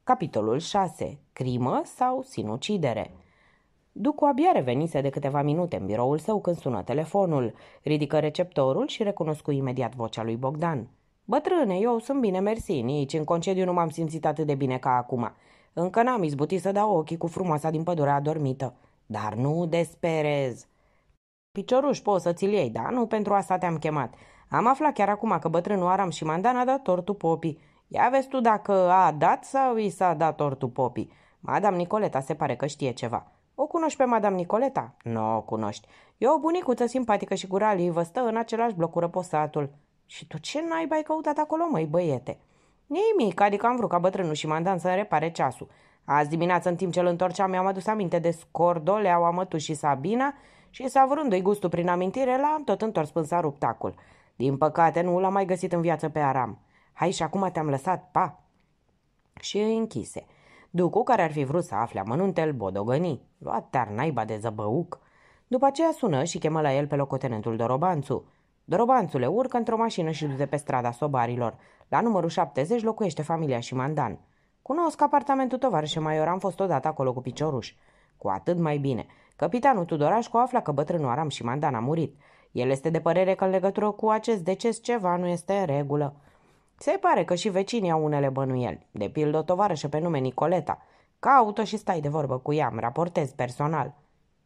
Speaker 1: Capitolul 6. Crimă sau sinucidere? Ducu abia revenise de câteva minute în biroul său când sună telefonul. Ridică receptorul și recunoscu imediat vocea lui Bogdan. Bătrâne, eu sunt bine, mersi, nici în concediu nu m-am simțit atât de bine ca acum. Încă n-am izbutit să dau ochii cu frumoasa din pădurea adormită. Dar nu desperez. Picioruș, poți să ți-l iei, da? Nu pentru asta te-am chemat. Am aflat chiar acum că bătrânul Aram și Mandana a dat tortul popii. Ia vezi tu dacă a dat sau i s-a dat tortul popii. Madame Nicoleta se pare că știe ceva. O cunoști pe Madame Nicoleta? Nu o cunoști. E o bunicuță simpatică și guralii, vă stă în același bloc cu răposatul. Și tu ce n-ai mai căutat acolo, măi, băiete? Nimic, adică am vrut ca bătrânul și mandan să repare ceasul. Azi dimineață, în timp ce îl întorceam, mi-am adus aminte de scordoleaua amătu și Sabina și savrându-i gustul prin amintire, l-am tot întors până s-a rupt acul. Din păcate, nu l-am mai găsit în viață pe Aram. Hai și acum te-am lăsat, pa!" Și îi închise. Ducu, care ar fi vrut să afle îl bodogăni, lua tear naiba de zăbăuc. După aceea sună și chemă la el pe locotenentul Dorobanțu. Dorobanțule, urcă într-o mașină și du-te pe strada sobarilor. La numărul 70 locuiește familia și mandan. Cunosc apartamentul tovarășe Maior, am fost odată acolo cu picioruș. Cu atât mai bine. Capitanul Tudorașcu afla că bătrânul Aram și Mandan a murit. El este de părere că în legătură cu acest deces ceva nu este în regulă. Se pare că și vecinii au unele bănuieli, de pildă o tovarășă pe nume Nicoleta. Caută și stai de vorbă cu ea, îmi raportez personal.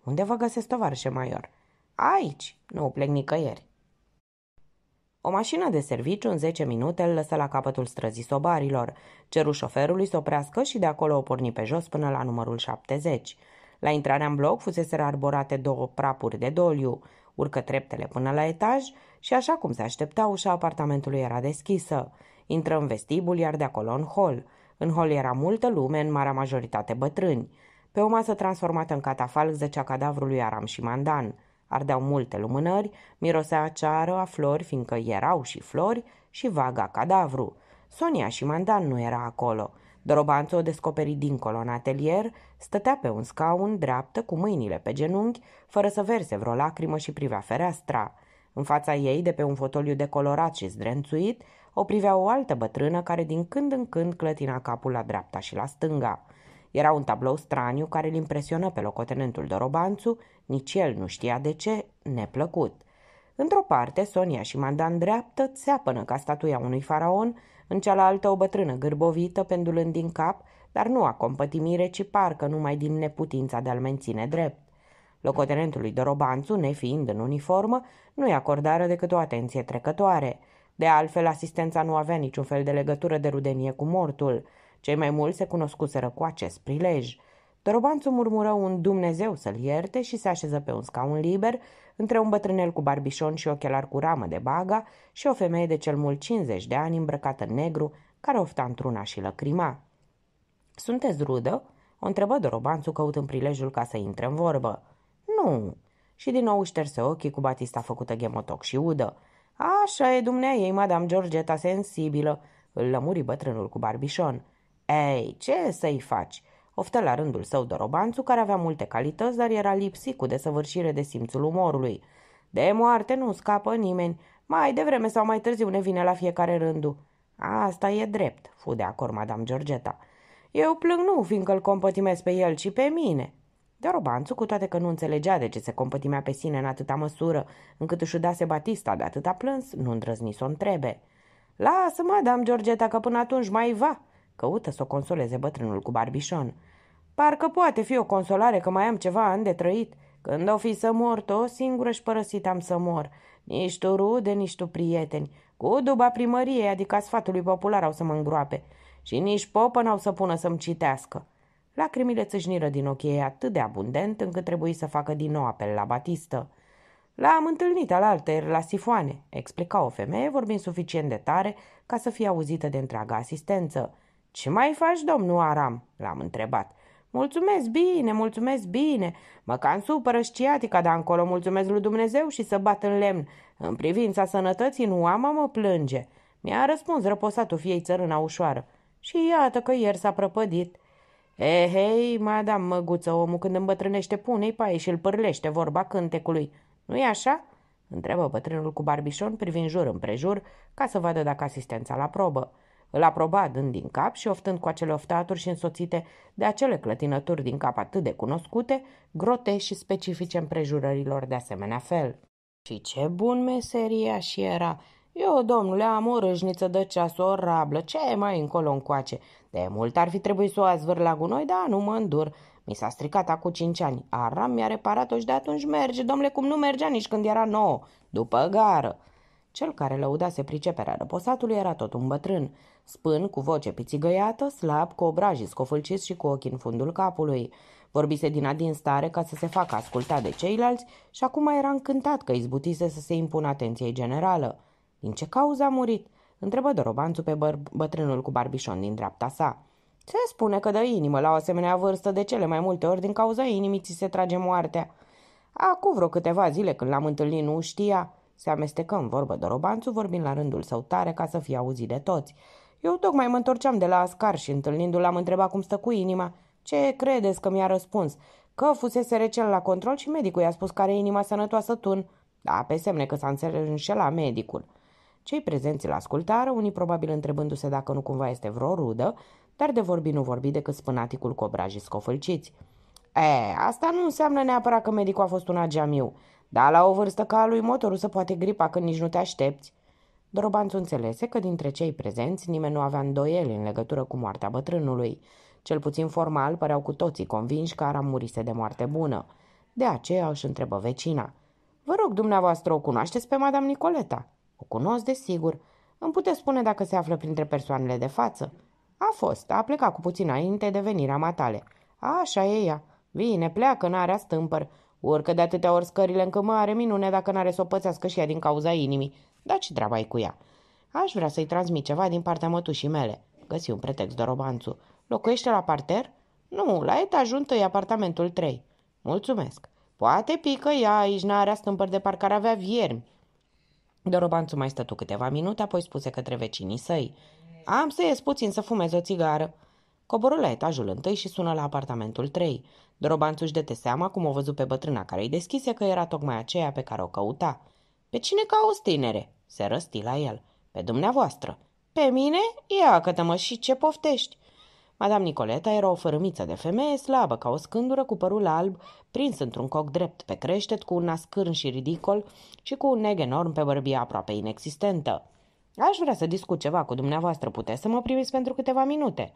Speaker 1: Unde vă găsesc tovarășe maior? Aici, nu plec nicăieri. O mașină de serviciu în 10 minute îl lăsă la capătul străzii sobarilor. Ceru șoferului să oprească și de acolo o porni pe jos până la numărul 70. La intrarea în bloc fusese arborate două prapuri de doliu. Urcă treptele până la etaj și așa cum se aștepta, ușa apartamentului era deschisă. Intră în vestibul, iar de acolo în hol. În hol era multă lume, în marea majoritate bătrâni. Pe o masă transformată în catafalc zăcea cadavrului Aram și Mandan. Ardeau multe lumânări, mirosea ceară a flori, fiindcă erau și flori, și vaga cadavru. Sonia și Mandan nu era acolo. Dorobanțu o descoperi dincolo în atelier, stătea pe un scaun dreaptă cu mâinile pe genunchi, fără să verse vreo lacrimă și privea fereastra. În fața ei, de pe un fotoliu decolorat și zdrențuit, o privea o altă bătrână care din când în când clătina capul la dreapta și la stânga. Era un tablou straniu care îl impresionă pe locotenentul Dorobanțu, nici el nu știa de ce, neplăcut. Într-o parte, Sonia și Manda în dreaptă țeapănă ca statuia unui faraon, în cealaltă o bătrână gârbovită, pendulând din cap, dar nu a compătimire, ci parcă numai din neputința de a-l menține drept. Locotenentului Dorobanțu, nefiind în uniformă, nu-i acordară decât o atenție trecătoare. De altfel, asistența nu avea niciun fel de legătură de rudenie cu mortul. Cei mai mulți se cunoscuseră cu acest prilej. Dorobanțu murmură un Dumnezeu să-l ierte și se așeză pe un scaun liber între un bătrânel cu barbișon și ochelar cu ramă de baga și o femeie de cel mult 50 de ani îmbrăcată în negru, care ofta într-una și lăcrima. Sunteți rudă?" o întrebă Dorobanțu căutând prilejul ca să intre în vorbă. Nu. Și din nou șterse ochii cu batista făcută gemotoc și udă. Așa e dumnea ei, Madame Georgeta, sensibilă, îl lămuri bătrânul cu barbișon. Ei, ce să-i faci? Oftă la rândul său Dorobanțu, care avea multe calități, dar era lipsit cu desăvârșire de simțul umorului. De moarte nu scapă nimeni. Mai devreme sau mai târziu ne vine la fiecare rândul. Asta e drept, fu de acord Madame Georgeta. Eu plâng nu, fiindcă îl compătimesc pe el, ci pe mine. Dar Robanțu, cu toate că nu înțelegea de ce se compătimea pe sine în atâta măsură, încât își udase Batista de atâta plâns, nu îndrăzni să o întrebe. Lasă-mă, dam Georgeta, că până atunci mai va!" Căută să o consoleze bătrânul cu barbișon. Parcă poate fi o consolare că mai am ceva ani de trăit. Când o fi să mor, tot singură și părăsit am să mor. Nici tu rude, nici tu prieteni. Cu duba primăriei, adică sfatului popular, au să mă îngroape. Și nici popă n-au să pună să-mi citească. Lacrimile țâșniră din ochii ei atât de abundent încât trebuie să facă din nou apel la Batistă. L-am întâlnit alaltăieri la sifoane, explica o femeie vorbind suficient de tare ca să fie auzită de întreaga asistență. Ce mai faci, domnul Aram?" l-am întrebat. Mulțumesc bine, mulțumesc bine. Mă cam supără sciatica, dar încolo mulțumesc lui Dumnezeu și să bat în lemn. În privința sănătății, nu am mă plânge. Mi-a răspuns răposatul fiei țărâna ușoară. Și iată că ieri s-a prăpădit. E, eh, hei, mai măguță, omul când îmbătrânește pune-i paie și îl pârlește vorba cântecului. Nu-i așa?" Întreabă bătrânul cu barbișon privind jur împrejur ca să vadă dacă asistența la probă. Îl aproba dând din cap și oftând cu acele oftaturi și însoțite de acele clătinături din cap atât de cunoscute, grote și specifice împrejurărilor de asemenea fel. Și ce bun meseria și era! Eu, domnule, am o râșniță de ceas, o rablă, ce e mai încolo încoace? De mult ar fi trebuit să o azvâr la gunoi, dar nu mă îndur. Mi s-a stricat acum cinci ani. Aram mi-a reparat-o și de atunci merge, domnule, cum nu mergea nici când era nouă, după gară. Cel care lăudase priceperea răposatului era tot un bătrân, spân, cu voce pițigăiată, slab, cu obrajii scofâlciți și cu ochii în fundul capului. Vorbise din adin stare ca să se facă ascultat de ceilalți și acum era încântat că izbutise să se impună atenției generală. Din ce cauză a murit? Întrebă Dorobanțu pe băr- bătrânul cu barbișon din dreapta sa. Se spune că dă inimă la o asemenea vârstă de cele mai multe ori din cauza inimii ți se trage moartea. Acum vreo câteva zile când l-am întâlnit nu știa. Se amestecă în vorbă Dorobanțu vorbind la rândul său tare ca să fie auzit de toți. Eu tocmai mă întorceam de la ascar și întâlnindu-l am întrebat cum stă cu inima. Ce credeți că mi-a răspuns? Că fusese recel la control și medicul i-a spus că are inima sănătoasă tun. Da, pe semne că s-a înșelat medicul. Cei prezenți la ascultară, unii probabil întrebându-se dacă nu cumva este vreo rudă, dar de vorbi nu vorbi decât spânaticul cu obrajii scofâlciți. E, asta nu înseamnă neapărat că medicul a fost un agiamiu, dar la o vârstă ca a lui motorul să poate gripa când nici nu te aștepți. Drobanțu înțelese că dintre cei prezenți nimeni nu avea îndoieli în legătură cu moartea bătrânului. Cel puțin formal păreau cu toții convinși că Aram murise de moarte bună. De aceea își întrebă vecina. Vă rog, dumneavoastră, o cunoașteți pe Madame Nicoleta?" O cunosc, desigur. Îmi puteți spune dacă se află printre persoanele de față? A fost, a plecat cu puțin înainte de venirea matale. A, așa e ea. Vine, pleacă, n-are stâmpăr. Urcă de atâtea ori scările încă mă are minune dacă n-are să o pățească și ea din cauza inimii. Dar ce treaba cu ea? Aș vrea să-i transmit ceva din partea mătușii mele. Găsi un pretext de robanțu. Locuiește la parter? Nu, la etajul întâi, apartamentul 3. Mulțumesc. Poate pică ea aici, n-are stâmpări de parcă ar avea viermi. Dorobanțul mai stătu câteva minute, apoi spuse către vecinii săi. Am să ies puțin să fumez o țigară. Coboră la etajul întâi și sună la apartamentul 3. Dorobanțul își dete seama cum o văzut pe bătrâna care îi deschise că era tocmai aceea pe care o căuta. Pe cine cauți, tinere?" se răsti la el. Pe dumneavoastră." Pe mine? Ia că mă și ce poftești!" Madame Nicoleta era o fărâmiță de femeie slabă ca o scândură cu părul alb, prins într-un coc drept pe creștet, cu un nascârn și ridicol și cu un neg enorm pe bărbia aproape inexistentă. Aș vrea să discut ceva cu dumneavoastră, puteți să mă primiți pentru câteva minute?"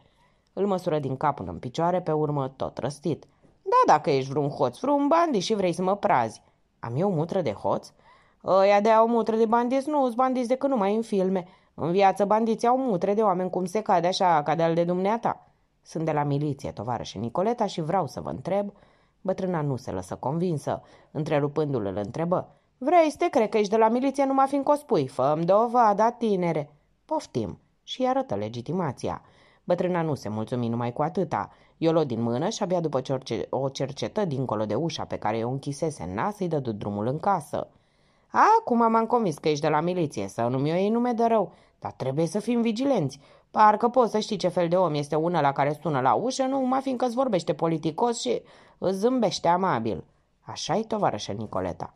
Speaker 1: Îl măsură din cap până în picioare, pe urmă tot răstit. Da, dacă ești vreun hoț, vreun bandit și vrei să mă prazi. Am eu mutră de hoț? Ăia de au mutră de bandiți nu, s bandiți decât numai în filme. În viață bandiții au mutre de oameni cum se cade așa, ca de al de dumneata. Sunt de la miliție, tovarășe Nicoleta, și vreau să vă întreb... Bătrâna nu se lăsă convinsă. Întrerupându-l îl întrebă. Vrei să te cred că ești de la miliție numai fiindcă o spui. Fă-mi dovada, tinere. Poftim. Și arătă legitimația. Bătrâna nu se mulțumi numai cu atâta. I-o luă din mână și abia după ce o cercetă dincolo de ușa pe care o închisese în nas, îi dădu drumul în casă. Acum m-am convins că ești de la miliție, să nu-mi o iei nume de rău, dar trebuie să fim vigilenți. Parcă poți să știi ce fel de om este una la care sună la ușă, numai fiindcă îți vorbește politicos și îți zâmbește amabil. Așa-i, tovarășe Nicoleta.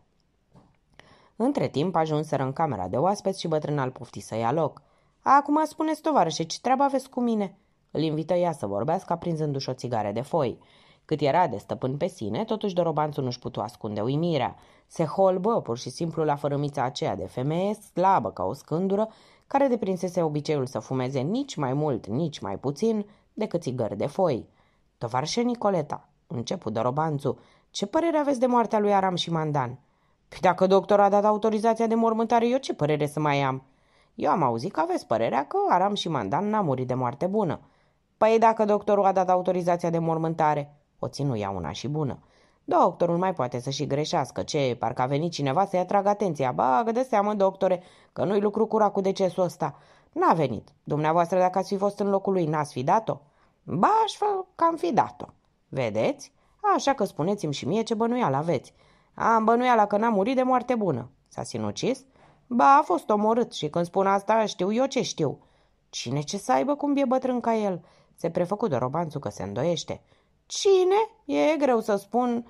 Speaker 1: Între timp ajunseră în camera de oaspeți și bătrânul îl pofti să ia loc. Acum spuneți, tovarășe, ce treabă aveți cu mine?" Îl invită ea să vorbească aprinzându-și o țigare de foi. Cât era de stăpân pe sine, totuși Dorobanțul nu-și putu ascunde uimirea. Se holbă pur și simplu la fărâmița aceea de femeie, slabă ca o scândură, care deprinsese obiceiul să fumeze nici mai mult, nici mai puțin decât țigări de foi. Tovarșe Nicoleta, început Dorobanțu, ce părere aveți de moartea lui Aram și Mandan? Păi dacă doctorul a dat autorizația de mormântare, eu ce părere să mai am? Eu am auzit că aveți părerea că Aram și Mandan n-a murit de moarte bună. Păi dacă doctorul a dat autorizația de mormântare, o ținuia una și bună. Doctorul mai poate să și greșească, ce, parcă a venit cineva să-i atragă atenția. Bagă de seamă, doctore, că nu-i lucru cura cu decesul ăsta. N-a venit. Dumneavoastră, dacă ați fi fost în locul lui, n-ați fi dat-o? Ba, aș fă că am fi dat-o. Vedeți? Așa că spuneți-mi și mie ce bănuială aveți. Am bănuiala că n-a murit de moarte bună. S-a sinucis? Ba, a fost omorât și când spun asta știu eu ce știu. Cine ce să aibă cum e bătrân ca el? Se prefăcut de robanțul că se îndoiește. Cine? E greu să spun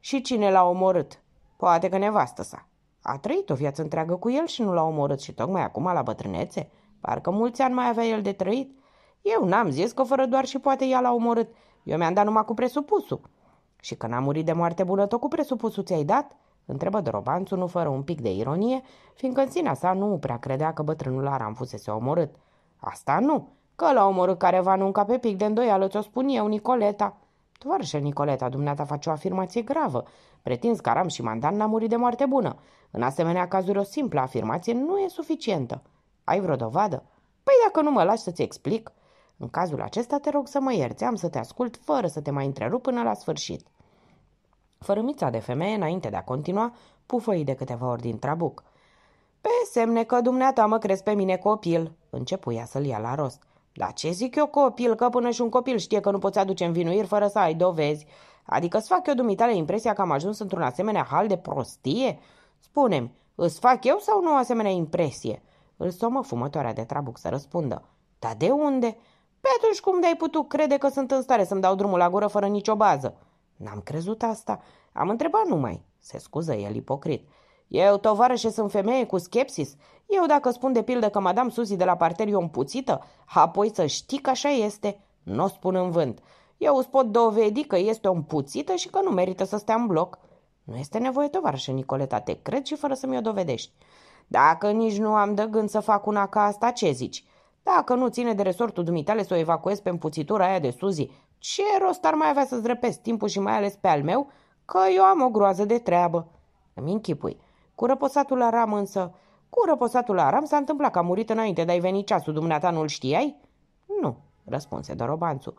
Speaker 1: și cine l-a omorât. Poate că nevastă sa. A trăit o viață întreagă cu el și nu l-a omorât și tocmai acum la bătrânețe. Parcă mulți ani mai avea el de trăit. Eu n-am zis că fără doar și poate ea l-a omorât. Eu mi-am dat numai cu presupusul. Și că n-a murit de moarte bună, tot cu presupusul ți-ai dat? Întrebă Dorobanțu, nu fără un pic de ironie, fiindcă în sinea sa nu prea credea că bătrânul Aram fusese omorât. Asta nu, Că l-a omorât careva nu pe pic de îndoială, ți-o spun eu, Nicoleta. Tovarășe Nicoleta, dumneata face o afirmație gravă. Pretins că Aram și Mandan n-a murit de moarte bună. În asemenea cazuri, o simplă afirmație nu e suficientă. Ai vreo dovadă? Păi dacă nu mă lași să-ți explic. În cazul acesta te rog să mă ierți, am să te ascult fără să te mai întrerup până la sfârșit. Fărâmița de femeie, înainte de a continua, pufăi de câteva ori din trabuc. Pe semne că dumneata mă crezi pe mine copil, Începuia să-l ia la rost. Dar ce zic eu, copil, că până și un copil știe că nu poți aduce învinuiri fără să ai dovezi? Adică îți fac eu dumitale impresia că am ajuns într-un asemenea hal de prostie? Spune-mi, îți fac eu sau nu o asemenea impresie? Îl somă fumătoarea de trabuc să răspundă. Dar de unde? Pe atunci cum de-ai putut crede că sunt în stare să-mi dau drumul la gură fără nicio bază? N-am crezut asta. Am întrebat numai. Se scuză el ipocrit. Eu, tovarășe, sunt femeie cu skepsis. Eu dacă spun de pildă că Madame Suzy de la parter e o împuțită, apoi să știi că așa este, nu o spun în vânt. Eu îți pot dovedi că este o împuțită și că nu merită să stea în bloc. Nu este nevoie, tovarășe Nicoleta, te cred și fără să mi-o dovedești. Dacă nici nu am de gând să fac una ca asta, ce zici? Dacă nu ține de resortul dumitale să o evacuez pe împuțitura aia de Suzy, ce rost ar mai avea să-ți timpul și mai ales pe al meu, că eu am o groază de treabă. Îmi închipui. Cu răposatul Aram însă... Cu răposatul Aram s-a întâmplat că a murit înainte de a-i veni ceasul. Dumneata nu-l știai? Nu, răspunse Dorobanțu.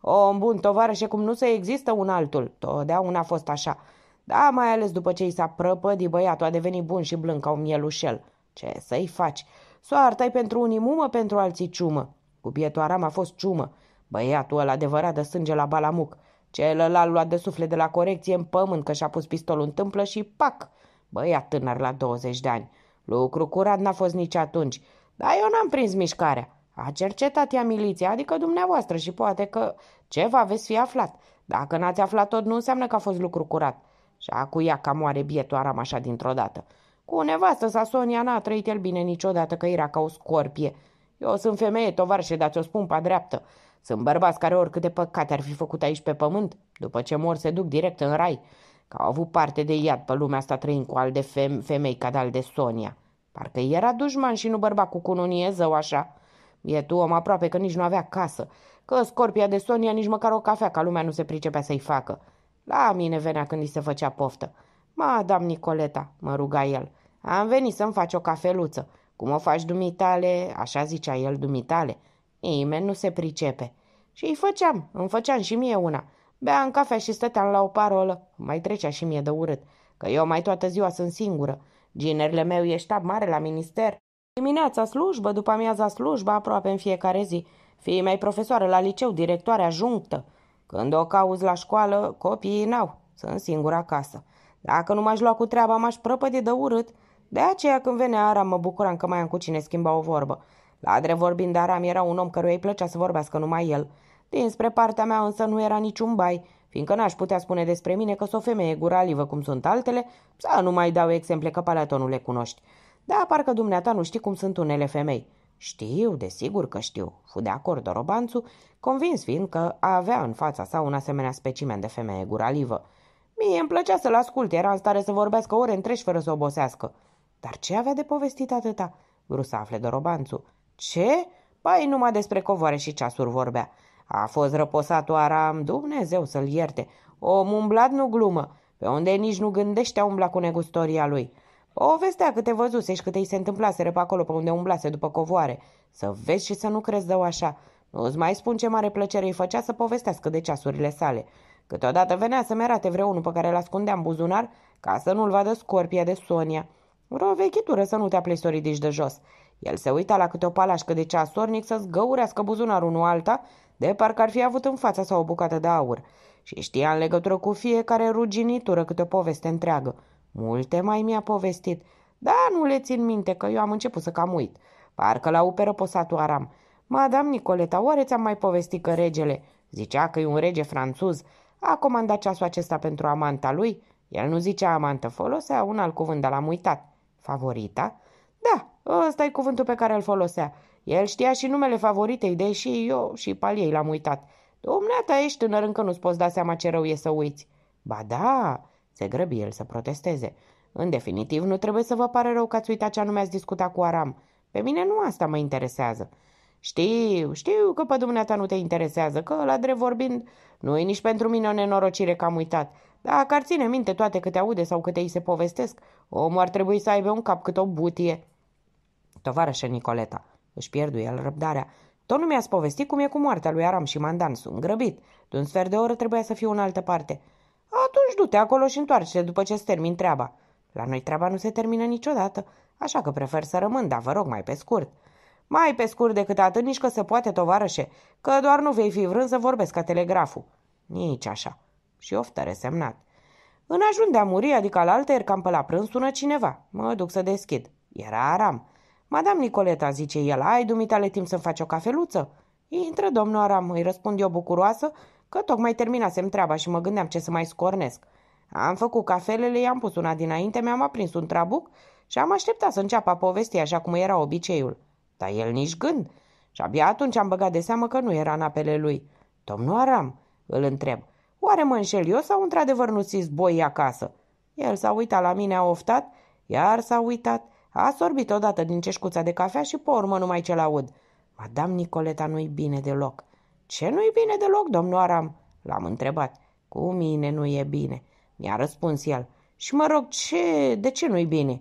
Speaker 1: Om bun, tovarășe, cum nu se există un altul. Totdeauna a fost așa. Da, mai ales după ce i s-a prăpădit băiatul, a devenit bun și blând ca un mielușel. Ce să-i faci? Soarta-i pentru unii mumă, pentru alții ciumă. Cu bietul Aram a fost ciumă. Băiatul ăla adevărat de sânge la balamuc. Celălalt luat de suflet de la corecție în pământ că și-a pus pistolul în tâmplă și pac! Băiat tânăr la 20 de ani. Lucru curat n-a fost nici atunci. Dar eu n-am prins mișcarea. A cercetat ea miliția, adică dumneavoastră și poate că ceva veți fi aflat. Dacă n-ați aflat tot, nu înseamnă că a fost lucru curat. Și acu ea ca moare bietul așa dintr-o dată. Cu nevastă sa Sonia n-a trăit el bine niciodată că era ca o scorpie. Eu sunt femeie, tovarășe, dar ți-o spun pe dreaptă. Sunt bărbați care oricâte păcate ar fi făcut aici pe pământ, după ce mor se duc direct în rai că au avut parte de iad pe lumea asta trăind cu al de fem- femei ca de al de Sonia. Parcă era dușman și nu bărbat cu cununie zău așa. tu om aproape că nici nu avea casă, că scorpia de Sonia nici măcar o cafea ca lumea nu se pricepea să-i facă. La mine venea când îi se făcea poftă. Madam Nicoleta, mă ruga el, am venit să-mi faci o cafeluță. Cum o faci dumitale? Așa zicea el dumitale. Nimeni nu se pricepe. Și îi făceam, îmi făceam și mie una. Bea în cafea și stăteam la o parolă. Mai trecea și mie de urât, că eu mai toată ziua sunt singură. Ginerile meu e ștab mare la minister. Dimineața slujbă, după amiaza slujbă, aproape în fiecare zi. Fii mai profesoară la liceu, directoare ajunctă. Când o cauz la școală, copiii n-au. Sunt singura acasă. Dacă nu m-aș lua cu treaba, m-aș prăpădi de urât. De aceea, când venea Ara, mă bucuram că mai am cu cine schimba o vorbă. La drept vorbind, Aram era un om căruia îi plăcea să vorbească numai el – Dinspre partea mea însă nu era niciun bai, fiindcă n-aș putea spune despre mine că sunt o femeie guralivă cum sunt altele, să nu mai dau exemple că palatonul le cunoști. Da, parcă dumneata nu știi cum sunt unele femei. Știu, desigur că știu, fu de acord Dorobanțu, convins fiind că avea în fața sa un asemenea specimen de femeie guralivă. Mie îmi plăcea să-l ascult, era în stare să vorbească ore întregi fără să obosească. Dar ce avea de povestit atâta? Vreau să afle Dorobanțu. Ce? Pai numai despre covoare și ceasuri vorbea. A fost răposat oara, Dumnezeu să-l ierte. Om umblat nu glumă, pe unde nici nu gândește a umbla cu negustoria lui. vestea câte văzuse și câte îi se întâmplaseră pe acolo pe unde umblase după covoare. Să vezi și să nu crezi dău așa. Nu-ți mai spun ce mare plăcere îi făcea să povestească de ceasurile sale. Câteodată venea să-mi arate vreunul pe care l-ascundea în buzunar ca să nu-l vadă scorpia de Sonia. Vreo vechitură să nu te apleci să de jos. El se uita la câte o palașcă de ceasornic să zgăurească buzunarul unul alta de parcă ar fi avut în fața sa o bucată de aur și știa în legătură cu fiecare ruginitură câte o poveste întreagă. Multe mai mi-a povestit, dar nu le țin minte că eu am început să cam uit. Parcă la operă posatul aram. Madame Nicoleta, oare ți-am mai povestit că regele, zicea că e un rege franțuz, a comandat ceasul acesta pentru amanta lui? El nu zicea amantă, folosea un alt cuvânt, dar l-am uitat. Favorita? Da, ăsta e cuvântul pe care îl folosea. El știa și numele favoritei, deși eu și paliei l-am uitat. Dumneata ești tânăr, încă nu-ți poți da seama ce rău e să uiți. Ba da, se grăbi el să protesteze. În definitiv, nu trebuie să vă pare rău că ați uitat ce anume ați discutat cu Aram. Pe mine nu asta mă interesează. Știu, știu că pe dumneata nu te interesează, că, la drept vorbind, nu e nici pentru mine o nenorocire că am uitat. Dacă ar ține minte toate câte aude sau câte îi se povestesc, omul ar trebui să aibă un cap cât o butie. Tovarășe Nicoleta, își pierdu el răbdarea. Tot nu mi-ați povestit cum e cu moartea lui Aram și Mandan. Sunt grăbit. De un sfert de oră trebuia să fiu în altă parte. Atunci du-te acolo și întoarce după ce se termin treaba. La noi treaba nu se termină niciodată, așa că prefer să rămân, dar vă rog mai pe scurt. Mai pe scurt decât atât, nici că se poate, tovarășe, că doar nu vei fi vrând să vorbesc ca telegraful. Nici așa. Și oftă resemnat. În ajun de a muri, adică la altă, cam pe la prânz, sună cineva. Mă duc să deschid. Era Aram. Madame Nicoleta, zice el, ai dumitale timp să-mi faci o cafeluță? Intră, domnul Aram, îi răspund eu bucuroasă că tocmai terminasem treaba și mă gândeam ce să mai scornesc. Am făcut cafelele, i-am pus una dinainte, mi-am aprins un trabuc și am așteptat să înceapă povestea, așa cum era obiceiul. Dar el nici gând. Și abia atunci am băgat de seamă că nu era în apele lui. Domnul Aram, îl întreb, oare mă înșel eu sau într-adevăr nu ți boi acasă? El s-a uitat la mine, a oftat, iar s-a uitat – a sorbit odată din ceșcuța de cafea și pe urmă numai ce-l aud. Madame Nicoleta nu-i bine deloc. Ce nu-i bine deloc, domnul Aram? L-am întrebat. Cu mine nu e bine, mi-a răspuns el. Și mă rog, ce, de ce nu-i bine?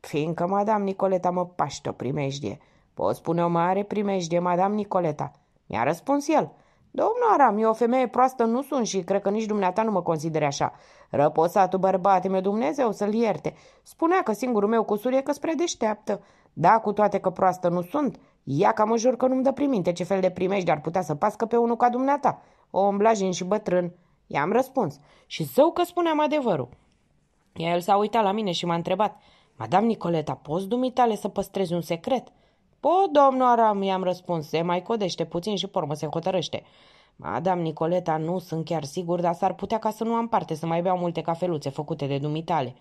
Speaker 1: Fiindcă Madame Nicoleta mă paște o primejdie. Poți spune o mare primejdie, Madame Nicoleta. Mi-a răspuns el. Domnul Aram, eu o femeie proastă nu sunt și cred că nici dumneata nu mă considere așa. Răposatul bărbat, meu Dumnezeu să-l ierte. Spunea că singurul meu cusur e că spre deșteaptă. Da, cu toate că proastă nu sunt, ia ca mă jur că nu-mi dă priminte ce fel de primești ar putea să pască pe unul ca dumneata. O omblajin și bătrân. I-am răspuns. Și zău că spuneam adevărul. El s-a uitat la mine și m-a întrebat. Madame Nicoleta, poți dumitale să păstrezi un secret?" Po domnul Aram, i-am răspuns, se mai codește puțin și pormă se hotărăște. Madame Nicoleta, nu sunt chiar sigur, dar s-ar putea ca să nu am parte să mai beau multe cafeluțe făcute de dumitale.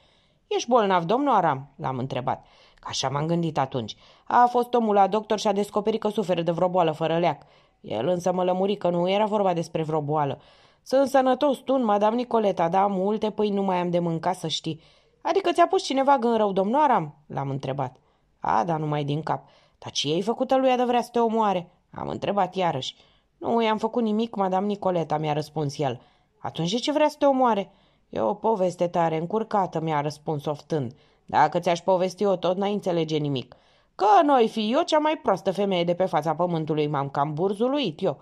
Speaker 1: Ești bolnav, domnul Aram?" l-am întrebat. Ca așa m-am gândit atunci. A fost omul la doctor și a descoperit că suferă de vreo boală fără leac. El însă mă lămuri că nu era vorba despre vreo boală. Sunt sănătos, tun, madame Nicoleta, da, multe pâini nu mai am de mâncat, să știi. Adică ți-a pus cineva gând rău, domnul Aram?" l-am întrebat. A, dar numai din cap. Dar ce i-ai făcut lui de vrea să te omoare? Am întrebat iarăși. Nu i-am făcut nimic, madame Nicoleta, mi-a răspuns el. Atunci de ce vrea să te omoare? E o poveste tare încurcată, mi-a răspuns oftând. Dacă ți-aș povesti o tot, n-ai înțelege nimic. Că noi fi eu cea mai proastă femeie de pe fața pământului, m-am cam burzuluit eu.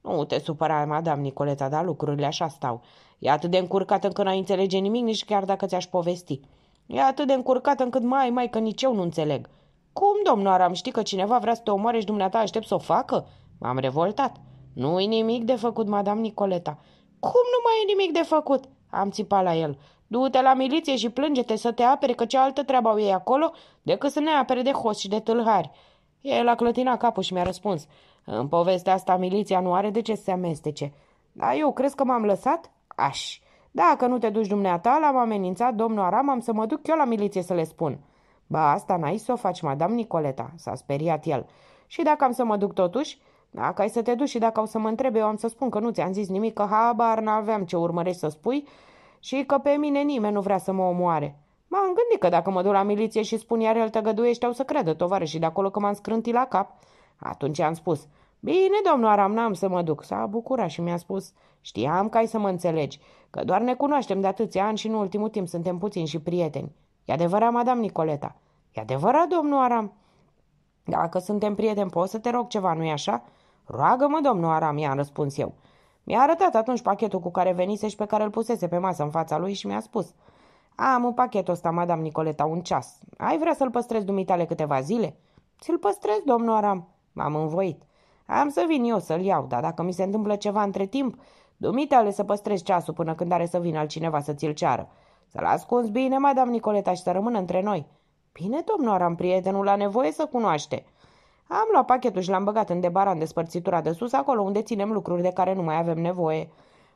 Speaker 1: Nu te supăra, madame Nicoleta, dar lucrurile așa stau. E atât de încurcat încât n-ai înțelege nimic, nici chiar dacă ți-aș povesti. E atât de încurcat încât mai, mai, că nici eu nu înțeleg. Cum, domnoară, am ști că cineva vrea să te omoare și dumneata aștept să o facă? M-am revoltat. Nu-i nimic de făcut, madame Nicoleta. Cum nu mai e nimic de făcut? Am țipat la el. Du-te la miliție și plânge-te să te apere că ce altă treabă au ei acolo decât să ne apere de hoți și de tâlhari. El a clătinat capul și mi-a răspuns. În povestea asta miliția nu are de ce să se amestece. Dar eu crezi că m-am lăsat? Aș. Dacă nu te duci dumneata, l-am amenințat domnul Aram, am să mă duc eu la miliție să le spun. Ba, asta n-ai să o faci, madame Nicoleta, s-a speriat el. Și dacă am să mă duc totuși? Dacă ai să te duci și dacă au să mă întrebe, eu am să spun că nu ți-am zis nimic, că habar n-aveam ce urmărești să spui și că pe mine nimeni nu vrea să mă omoare. M-am gândit că dacă mă duc la miliție și spun iar el tăgăduiește, au să creadă tovară și de acolo că m-am scrântit la cap. Atunci am spus, bine, domnul Aram, n-am să mă duc. S-a bucurat și mi-a spus, știam că ai să mă înțelegi, că doar ne cunoaștem de atâția ani și în ultimul timp suntem puțini și prieteni. E adevărat, madame Nicoleta. E adevărat, domnul Aram. Dacă suntem prieteni, poți să te rog ceva, nu-i așa? Roagă-mă, domnul Aram, i-am răspuns eu. Mi-a arătat atunci pachetul cu care venise și pe care îl pusese pe masă în fața lui și mi-a spus. Am un pachet ăsta, madame Nicoleta, un ceas. Ai vrea să-l păstrezi dumitale câteva zile? Ți-l păstrez, domnul Aram. M-am învoit. Am să vin eu să-l iau, dar dacă mi se întâmplă ceva între timp, dumitale să păstrezi ceasul până când are să vină altcineva să ți-l ceară. Să-l ascunzi bine, madame Nicoleta, și să rămână între noi. Bine, domnul am prietenul la nevoie să cunoaște. Am luat pachetul și l-am băgat în debaran de spărțitura de sus, acolo unde ținem lucruri de care nu mai avem nevoie.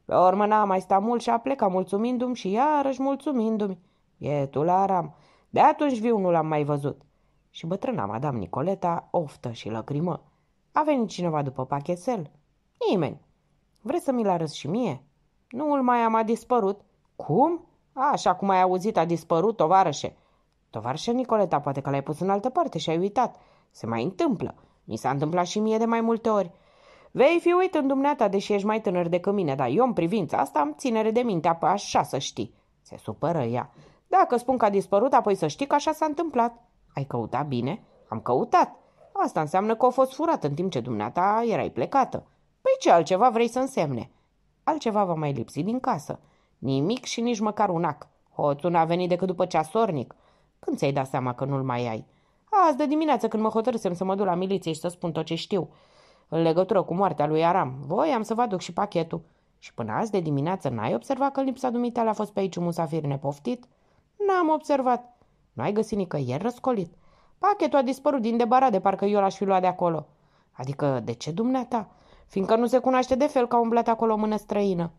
Speaker 1: Pe urmă n-a mai stat mult și a plecat mulțumindu-mi și iarăși mulțumindu-mi. Bietul aram. De atunci viu nu l-am mai văzut. Și bătrâna madame Nicoleta oftă și lăcrimă. A venit cineva după pachetel? Nimeni. Vreți să mi-l arăți și mie? Nu îl mai am, a dispărut. Cum? A, așa cum ai auzit, a dispărut, tovarășe. Tovarășe, Nicoleta, poate că l-ai pus în altă parte și ai uitat. Se mai întâmplă. Mi s-a întâmplat și mie de mai multe ori. Vei fi uit în dumneata, deși ești mai tânăr decât mine, dar eu în privința asta am ținere de minte, apă așa să știi. Se supără ea. Dacă spun că a dispărut, apoi să știi că așa s-a întâmplat. Ai căutat bine? Am căutat. Asta înseamnă că a fost furat în timp ce dumneata erai plecată. Păi ce altceva vrei să însemne? Altceva va mai lipsi din casă. Nimic și nici măcar un ac. Hoțul n-a venit decât după ceasornic. Când ți-ai dat seama că nu-l mai ai? Azi de dimineață când mă hotărâsem să mă duc la miliție și să spun tot ce știu. În legătură cu moartea lui Aram, voi am să vă aduc și pachetul. Și până azi de dimineață n-ai observat că lipsa dumitale a fost pe aici un musafir nepoftit? N-am observat. Nu ai găsit nicăieri răscolit. Pachetul a dispărut din debara de parcă eu l-aș fi luat de acolo. Adică, de ce dumneata? Fiindcă nu se cunoaște de fel că a umblat acolo o mână străină.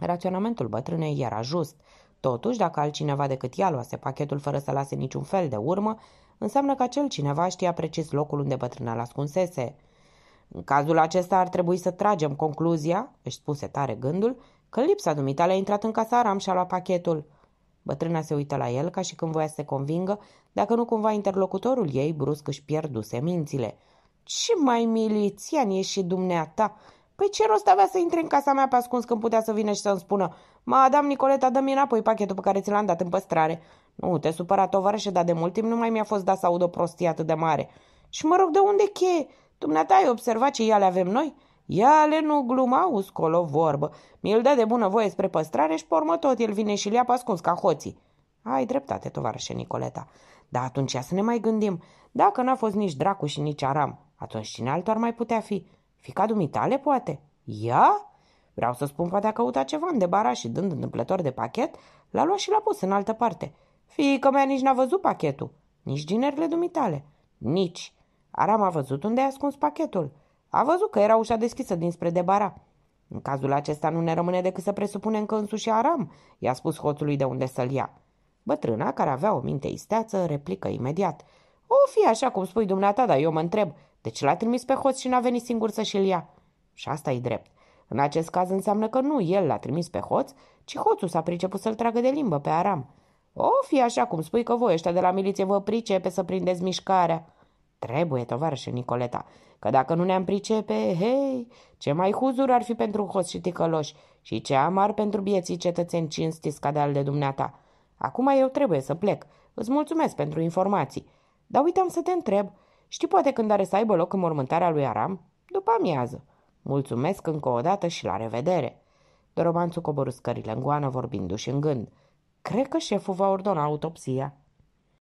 Speaker 1: Raționamentul bătrânei era just. Totuși, dacă altcineva decât ea luase pachetul fără să lase niciun fel de urmă, înseamnă că acel cineva știa precis locul unde bătrâna l-ascunsese. În cazul acesta ar trebui să tragem concluzia, își spuse tare gândul, că lipsa dumitale a intrat în casa Aram și a luat pachetul. Bătrâna se uită la el ca și când voia să se convingă dacă nu cumva interlocutorul ei brusc își pierduse mințile. Ce mai milițian ești și dumneata!" Păi ce rost avea să intre în casa mea pe ascuns când putea să vină și să-mi spună Madam Nicoleta, dă-mi înapoi pachetul pe care ți l-am dat în păstrare. Nu, te supăra tovarășe, dar de mult timp nu mai mi-a fost dat să aud o prostie atât de mare. Și mă rog, de unde cheie? Dumneata, ai observat ce iale avem noi? Iale nu glumau, scolo vorbă. Mi-l dă de voie spre păstrare și pe urmă tot el vine și le a pe ascuns ca hoții. Ai dreptate, tovarășe Nicoleta. Dar atunci să ne mai gândim. Dacă n-a fost nici dracu și nici aram, atunci cine altul ar mai putea fi? Fica dumitale, poate? Ia? Vreau să spun, poate a căutat ceva în debara și dând întâmplător de pachet, l-a luat și l-a pus în altă parte. Fiică mea nici n-a văzut pachetul, nici ginerile dumitale. Nici. Aram a văzut unde a ascuns pachetul. A văzut că era ușa deschisă dinspre debara. În cazul acesta nu ne rămâne decât să presupunem că însuși Aram i-a spus hoțului de unde să-l ia. Bătrâna, care avea o minte isteață, replică imediat. O fi așa cum spui dumneata, dar eu mă întreb, deci l-a trimis pe hoț și n-a venit singur să-și-l ia. Și asta e drept. În acest caz înseamnă că nu el l-a trimis pe hoț, ci hoțul s-a priceput să-l tragă de limbă pe aram. O fi așa cum spui că voi ăștia de la miliție vă pricepe să prindeți mișcarea. Trebuie, tovarășe Nicoleta, că dacă nu ne-am pricepe, hei, ce mai huzur ar fi pentru hoț și ticăloși și ce amar pentru bieții cetățeni cinstiți ca de al de dumneata. Acum eu trebuie să plec. Îți mulțumesc pentru informații. Dar uitam să te întreb, Știi poate când are să aibă loc mormântarea lui Aram? După amiază. Mulțumesc încă o dată și la revedere. Dorobanțu coborâ scările în goană vorbindu-și în gând. Cred că șeful va ordona autopsia.